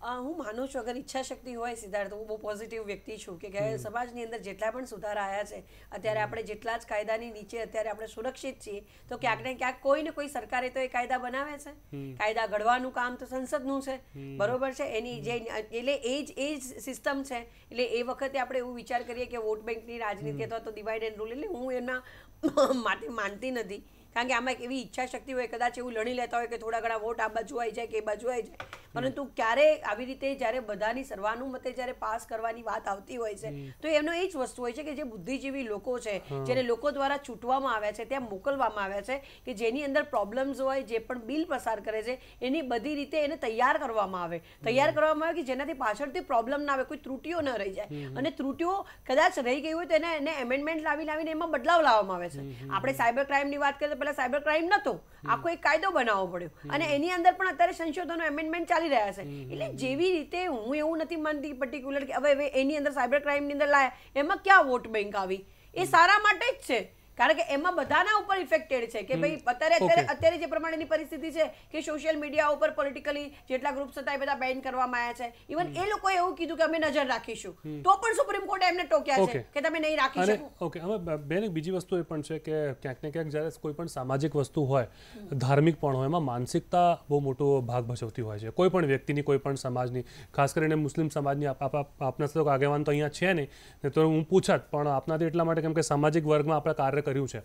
હું માનું છું અગર ઈચ્છાશક્તિ હોય સિદ્ધાર્થ હું બહુ પોઝિટિવ વ્યક્તિ છું કે સમાજની અંદર જેટલા પણ સુધારા આવ્યા છે અત્યારે આપણે જેટલા જ કાયદાની નીચે અત્યારે આપણે સુરક્ષિત છીએ તો ક્યાંક ને ક્યાંક કોઈ ને કોઈ સરકારે તો એ કાયદા બનાવે છે કાયદા ઘડવાનું કામ તો સંસદનું છે બરોબર છે એની જે એટલે એ જ એ જ સિસ્ટમ છે એટલે એ વખતે આપણે એવું વિચાર કરીએ કે વોટ બેંકની રાજનીતિ અથવા તો ડિવાઇડ એન્ડ રૂલ એટલે હું એના માટે માનતી નથી કારણ કે આમાં એવી ઈચ્છા શક્તિ હોય કદાચ એવું લણી લેતા હોય કે થોડા ઘણા વોટ આ બાજુ આવી જાય કે એ બાજુ આવી જાય પરંતુ ક્યારે આવી રીતે જ્યારે બધાની સર્વાનુમતે જ્યારે પાસ કરવાની વાત આવતી હોય છે તો એનો એ જ વસ્તુ હોય છે કે જે બુદ્ધિજીવી લોકો છે જેને લોકો દ્વારા છૂટવામાં આવ્યા છે ત્યાં મોકલવામાં આવ્યા છે કે જેની અંદર પ્રોબ્લેમ્સ હોય જે પણ બિલ પસાર કરે છે એની બધી રીતે એને તૈયાર કરવામાં આવે તૈયાર કરવામાં આવે કે જેનાથી પાછળથી પ્રોબ્લેમ ના આવે કોઈ ત્રુટીઓ ન રહી જાય અને ત્રુટીઓ કદાચ રહી ગઈ હોય તો એને એને એમેન્ડમેન્ટ લાવી લાવીને એમાં બદલાવ લાવવામાં આવે છે આપણે સાયબર ક્રાઇમની વાત કરીએ તો પહેલાં સાયબર ક્રાઇમ નહોતો આખો એક કાયદો બનાવવો પડ્યો અને એની અંદર પણ અત્યારે સંશોધનો એમેન્ડમેન્ટ ચાલી રહ્યા છે એટલે જેવી રીતે હું એવું નથી માનતી પર્ટિક્યુલર કે હવે એની અંદર સાયબર ક્રાઇમની અંદર લાયા એમાં ક્યાં વોટ બેંક આવી એ સારા માટે જ છે કારણ કે એમાં બધાના ઉપર ઇફેક્ટેડ છે કે ભાઈ અત્યારે અત્યારે અત્યારે જે પ્રમાણેની પરિસ્થિતિ છે કે સોશિયલ મીડિયા ઉપર પોલિટિકલી જેટલા ગ્રુપ્સ હતા એ બધા બેન કરવામાં આવ્યા છે ઇવન એ લોકો એવું કીધું કે અમે નજર રાખીશું તો પણ સુપ્રીમ કોર્ટે એમને ટોક્યા છે કે તમે નહીં રાખી શકો ઓકે હવે બેન એક બીજી વસ્તુ એ પણ છે કે ક્યાંક ને ક્યાંક જ્યારે કોઈ પણ સામાજિક વસ્તુ હોય ધાર્મિક પણ હોય એમાં માનસિકતા બહુ મોટો ભાગ ભજવતી હોય છે કોઈ પણ વ્યક્તિની કોઈ પણ સમાજની ખાસ કરીને મુસ્લિમ સમાજની આપના આગેવાન તો અહીંયા છે નહીં તો હું પૂછત પણ આપનાથી એટલા માટે કેમ કે સામાજિક વર્ગમાં આપણા કાર્ય કર્યું છે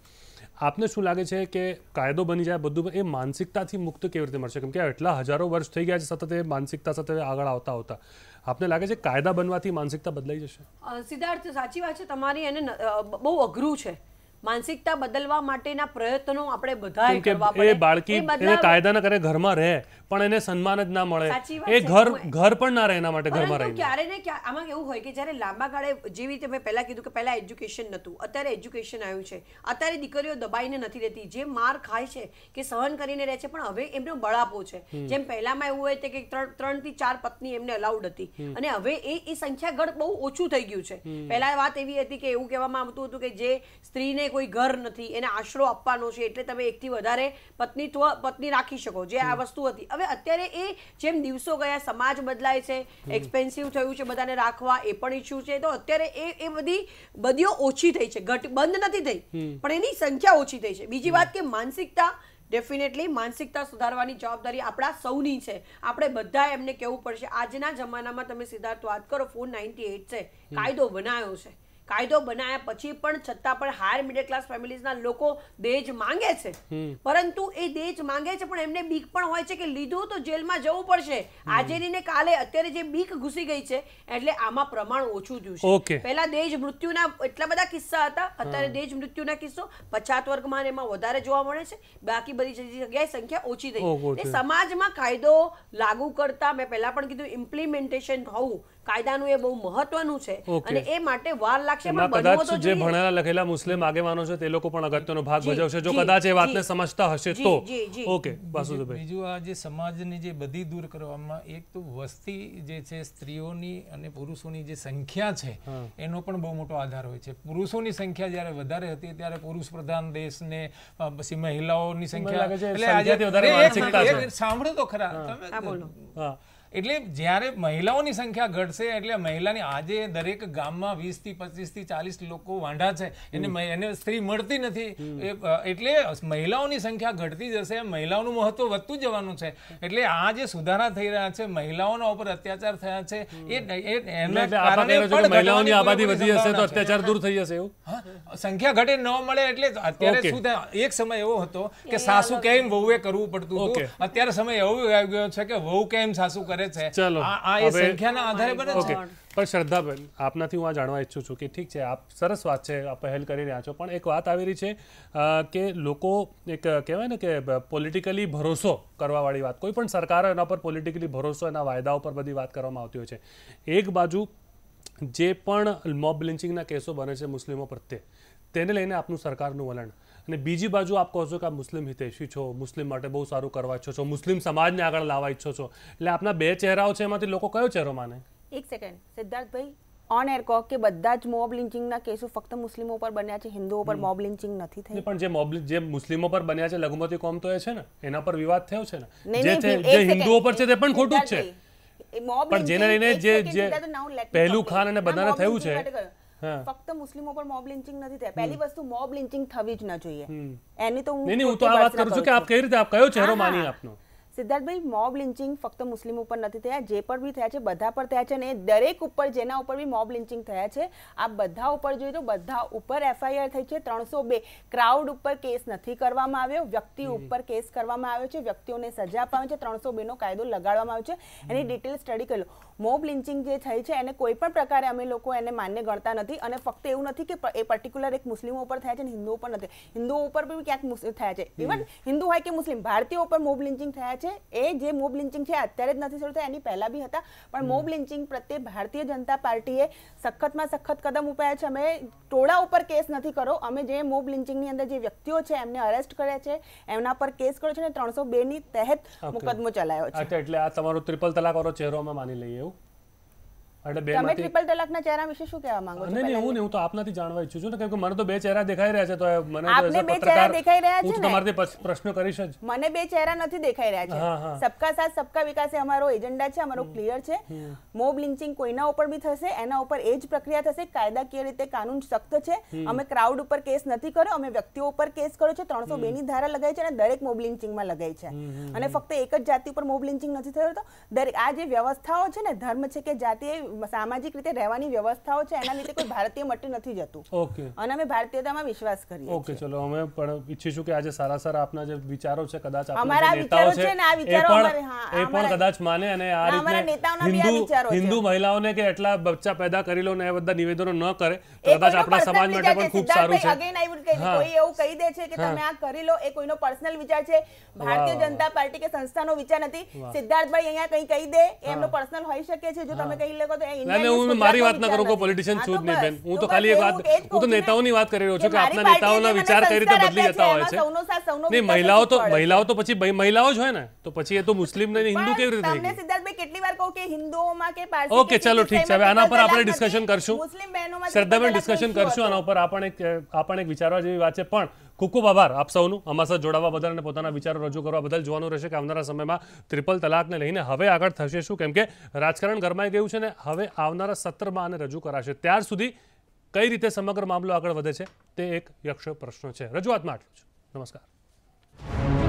આપને શું લાગે છે કે કાયદો બની જાય બધું એ માનસિકતાથી મુક્ત કેવી રીતે મળશે કેમ કે એટલા હજારો વર્ષ થઈ ગયા છે સતત એ માનસિકતા સાથે આગળ આવતા આવતા આપને લાગે છે કાયદા બનવાથી માનસિકતા બદલાઈ જશે સિદ્ધાર્થ સાચી વાત છે તમારી એને બહુ અઘરું છે માનસિકતા બદલવા માટેના પ્રયત્નો આપણે બધા એ બાળકી કાયદાના કરે ઘરમાં રહે પણ એને સન્માન જ ના મળે એ ઘર ઘર પણ ના રહે માટે ઘરમાં રહે ક્યારે ને આમાં એવું હોય કે જ્યારે લાંબા ગાળે જેવી રીતે મેં પહેલા કીધું કે પહેલા એજ્યુકેશન નતું અત્યારે એજ્યુકેશન આવ્યું છે અત્યારે દીકરીઓ દબાઈને નથી રહેતી જે માર ખાય છે કે સહન કરીને રહે છે પણ હવે એમનો બળાપો છે જેમ પહેલામાં એવું હોય કે ત્રણ થી ચાર પત્ની એમને અલાઉડ હતી અને હવે એ એ સંખ્યાગણ બહુ ઓછું થઈ ગયું છે પહેલા વાત એવી હતી કે એવું કહેવામાં આવતું હતું કે જે સ્ત્રીને કોઈ ઘર નથી એને આશરો આપવાનો છે એટલે તમે એકથી વધારે પત્નીત્વ પત્ની રાખી શકો જે આ વસ્તુ હતી હવે અત્યારે એ જેમ દિવસો ગયા સમાજ બદલાય છે એક્સપેન્સિવ થયું છે બધાને રાખવા એ પણ ઇસ્યુ છે તો અત્યારે એ એ બધી બધીઓ ઓછી થઈ છે ઘટ બંધ નથી થઈ પણ એની સંખ્યા ઓછી થઈ છે બીજી વાત કે માનસિકતા ડેફિનેટલી માનસિકતા સુધારવાની જવાબદારી આપણા સૌની છે આપણે બધા એમને કેવું પડશે આજના જમાનામાં તમે સિદ્ધાર્થ વાત કરો ફોર નાઇન્ટી એટ છે કાયદો બનાવ્યો છે કાયદો બનાવ્યા પછી પણ છતાં પણ હાયર મિડલ ક્લાસ ફેમિલીઝના લોકો દહેજ માંગે છે પરંતુ એ દહેજ માંગે છે પણ એમને બીક પણ હોય છે કે લીધું તો જેલમાં જવું પડશે આજે ને કાલે અત્યારે જે બીક ઘૂસી ગઈ છે એટલે આમાં પ્રમાણ ઓછું થયું છે પહેલા દહેજ મૃત્યુના એટલા બધા કિસ્સા હતા અત્યારે દહેજ મૃત્યુના કિસ્સો પછાત વર્ગમાં એમાં વધારે જોવા મળે છે બાકી બધી જગ્યાએ સંખ્યા ઓછી થઈ સમાજમાં કાયદો લાગુ કરતા મેં પહેલા પણ કીધું ઇમ્પ્લિમેન્ટેશન હોવું કાયદાનું એ બહુ મહત્વનું છે અને એ માટે વાર લાગશે પણ બનવો તો જે ભણેલા લખેલા મુસ્લિમ આગેવાનો છે તે લોકો પણ અગત્યનો ભાગ ભજવશે જો કદાચ એ વાતને સમજતા હશે તો ઓકે વાસુદેવભાઈ બીજું આ જે સમાજની જે બધી દૂર કરવામાં એક તો વસ્તી જે છે સ્ત્રીઓની અને પુરુષોની જે સંખ્યા છે એનો પણ બહુ મોટો આધાર હોય છે પુરુષોની સંખ્યા જ્યારે વધારે હતી ત્યારે પુરુષ પ્રધાન દેશને પછી મહિલાઓની સંખ્યા એટલે આજે સાંભળો તો ખરા તમે એટલે જ્યારે મહિલાઓની સંખ્યા ઘટશે એટલે મહિલાની આજે દરેક ગામમાં વીસથી પચીસથી ચાલીસ લોકો વાંઢા છે એને એને સ્ત્રી મળતી નથી એટલે મહિલાઓની સંખ્યા ઘટતી જશે મહિલાઓનું મહત્વ વધતું જવાનું છે એટલે આ જે સુધારા થઈ રહ્યા છે મહિલાઓના ઉપર અત્યાચાર થયા છે મહિલાઓની આબાદી વધી જશે તો અત્યાચાર દૂર થઈ જશે એવું સંખ્યા ઘટે ન મળે એટલે અત્યારે શું થાય એક સમય એવો હતો કે સાસુ કેમ વહુએ કરવું પડતું હતું અત્યારે સમય એવો આવી ગયો છે કે વહુ કેમ સાસુ કરે કરે છે ચલો સંખ્યાના આધારે બને છે પણ શ્રદ્ધાબેન આપનાથી હું આ જાણવા ઈચ્છું છું કે ઠીક છે આપ સરસ વાત છે આપ પહેલ કરી રહ્યા છો પણ એક વાત આવી રહી છે કે લોકો એક કહેવાય ને કે પોલિટિકલી ભરોસો કરવાવાળી વાત કોઈ પણ સરકાર એના પર પોલિટિકલી ભરોસો એના વાયદા ઉપર બધી વાત કરવામાં આવતી હોય છે એક બાજુ જે પણ મોબ લિન્ચિંગના કેસો બને છે મુસ્લિમો પ્રત્યે તેને લઈને આપનું સરકારનું વલણ અને બીજી બાજુ આપ કહો છો કે આપ મુસ્લિમ હિતેશી છો મુસ્લિમ માટે બહુ સારું કરવા ઈચ્છો છો મુસ્લિમ સમાજને આગળ લાવવા ઈચ્છો છો એટલે આપના બે ચહેરાઓ છે એમાંથી લોકો કયો ચહેરો માને એક સેકન્ડ સિદ્ધાર્થભાઈ ઓન એર કહો કે બધા જ મોબ લિન્ચિંગના કેસો ફક્ત મુસ્લિમો પર બન્યા છે હિન્દુઓ પર મોબ લિન્ચિંગ નથી થઈ પણ જે મોબ જે મુસ્લિમો પર બન્યા છે લઘુમતી કોમ તો એ છે ને એના પર વિવાદ થયો છે ને જે હિન્દુઓ પર છે તે પણ ખોટું જ છે પણ જેને લઈને જે પહેલું ખાન અને બધાને થયું છે ફક્ત મુસ્લિમો પર મોબ લિન્ચિંગ નથી થાય પહેલી વસ્તુ મોબ લિન્ચિંગ થવી જ ના જોઈએ એની તો હું હું તો આ વાત કરું છું કે આપ કઈ રીતે આપ કયો ચહેરો માની આપનો સિદ્ધાર્થભાઈ મોબ લિન્ચિંગ ફક્ત મુસ્લિમ ઉપર નથી થયા જે પર બી થયા છે બધા પર થયા છે અને દરેક ઉપર જેના ઉપર બી મોબ લિન્ચિંગ થયા છે આ બધા ઉપર જોઈએ તો બધા ઉપર એફઆઈઆર થઈ છે ત્રણસો બે ક્રાઉડ ઉપર કેસ નથી કરવામાં આવ્યો વ્યક્તિ ઉપર કેસ કરવામાં આવ્યો છે વ્યક્તિઓને સજા અપાવી છે ત્રણસો બેનો કાયદો લગાડવામાં આવ્યો છે એની ડિટેલ સ્ટડી કરી લો મોબ લિંચિંગ જે થઈ છે એને કોઈ પણ પ્રકારે અમે લોકો એને માન્ય ગણતા નથી અને ફક્ત એવું નથી કે એ પર્ટિક્યુલર એક મુસ્લિમ ઉપર થયા છે અને હિન્દુઓ પર નથી હિન્દુઓ ઉપર પણ ક્યાંક થયા છે ઇવન હિન્દુ હોય કે મુસ્લિમ ભારતીયો ઉપર મોબ લિન્ચિંગ થયા છે એ જે મોબ લિન્ચિંગ છે અત્યારે જ નથી શરૂ થયા એની પહેલા બી હતા પણ મોબ લિંચિંગ પ્રત્યે ભારતીય જનતા પાર્ટીએ સખતમાં સખત કદમ ઉપાયા છે અમે ટોળા ઉપર કેસ નથી કરો અમે જે મોબ લિંચિંગની અંદર જે વ્યક્તિઓ છે એમને અરેસ્ટ કર્યા છે એમના પર કેસ કર્યો છે અને ત્રણસો બેની તહેત મુકદમો ચલાવ્યો છે એટલે આ તમારો ત્રિપલ તલાકવાળો ચહેરોમાં માની લઈએ એ જ પ્રક્રિયા થશે કાયદાકીય રીતે કાનૂન સખ્ત છે અમે ક્રાઉડ ઉપર કેસ નથી કર્યો અમે વ્યક્તિઓ ઉપર કેસ કર્યો છે ત્રણસો ની ધારા લગાઈ છે અને દરેક મોબ લિન્ચિંગમાં લગાઈ છે અને ફક્ત એક જ જાતિ ઉપર મોબ લિન્ચિંગ નથી થયો તો દરેક આ જે વ્યવસ્થાઓ છે ને ધર્મ છે કે જાતિ સામાજિક રીતે રહેવાની વ્યવસ્થાઓ છે એના લીધે કોઈ ભારતીય મટી નથી જતું ઓકે અને અમે ભારતીયતામાં વિશ્વાસ કરીએ ઓકે ચલો અમે પણ ઈચ્છીશું કે આજે સારા સારા આપના જે વિચારો છે કદાચ આપણા નેતાઓ છે ને આ વિચારો અમારે હા એ પણ કદાચ માને અને આ રીતે હિન્દુ હિન્દુ મહિલાઓને કે એટલા બચ્ચા પેદા કરી લો ને એ બધા નિવેદનો ન કરે તો કદાચ આપણા સમાજ માટે પણ ખૂબ સારું છે અગેન આઈ વુડ કહી કોઈ એવું કહી દે છે કે તમે આ કરી લો એ કોઈનો પર્સનલ વિચાર છે ભારતીય જનતા પાર્ટી કે સંસ્થાનો વિચાર નથી સિદ્ધાર્થભાઈ અહીંયા કંઈ કહી દે એમનો પર્સનલ હોઈ શકે છે જો તમે કહી લેકો ના હું મારી વાત ના કરું કે પોલિટિશિયન છું જ નહીં બેન હું તો ખાલી એક વાત હું તો નેતાઓની વાત કરી રહ્યો છું કે આપના નેતાઓના વિચાર કઈ રીતે બદલી જતા હોય છે નહીં મહિલાઓ તો મહિલાઓ તો પછી મહિલાઓ જ હોય ને તો પછી એ તો મુસ્લિમ ને હિન્દુ કેવી રીતે થઈ ઓકે ચલો ઠીક છે હવે આના પર આપણે ડિસ્કશન કરશું મુસ્લિમ શ્રદ્ધાબેન ડિસ્કશન કરશું આના ઉપર આપણે એક આપણે એક વિચારવા જેવી વાત છે પણ ખૂબ ખૂબ આભાર આપ સૌનું અમારા સાથે જોડાવા બદલ અને પોતાના વિચારો રજૂ કરવા બદલ જોવાનું રહેશે કે આવનારા સમયમાં ત્રિપલ તલાકને લઈને હવે આગળ થશે શું કેમ કે રાજકારણ ગરમાઈ ગયું છે ને હવે આવનારા સત્રમાં આને રજૂ કરાશે ત્યાર સુધી કઈ રીતે સમગ્ર મામલો આગળ વધે છે તે એક યક્ષ પ્રશ્ન છે રજૂઆતમાં આટલું જ નમસ્કાર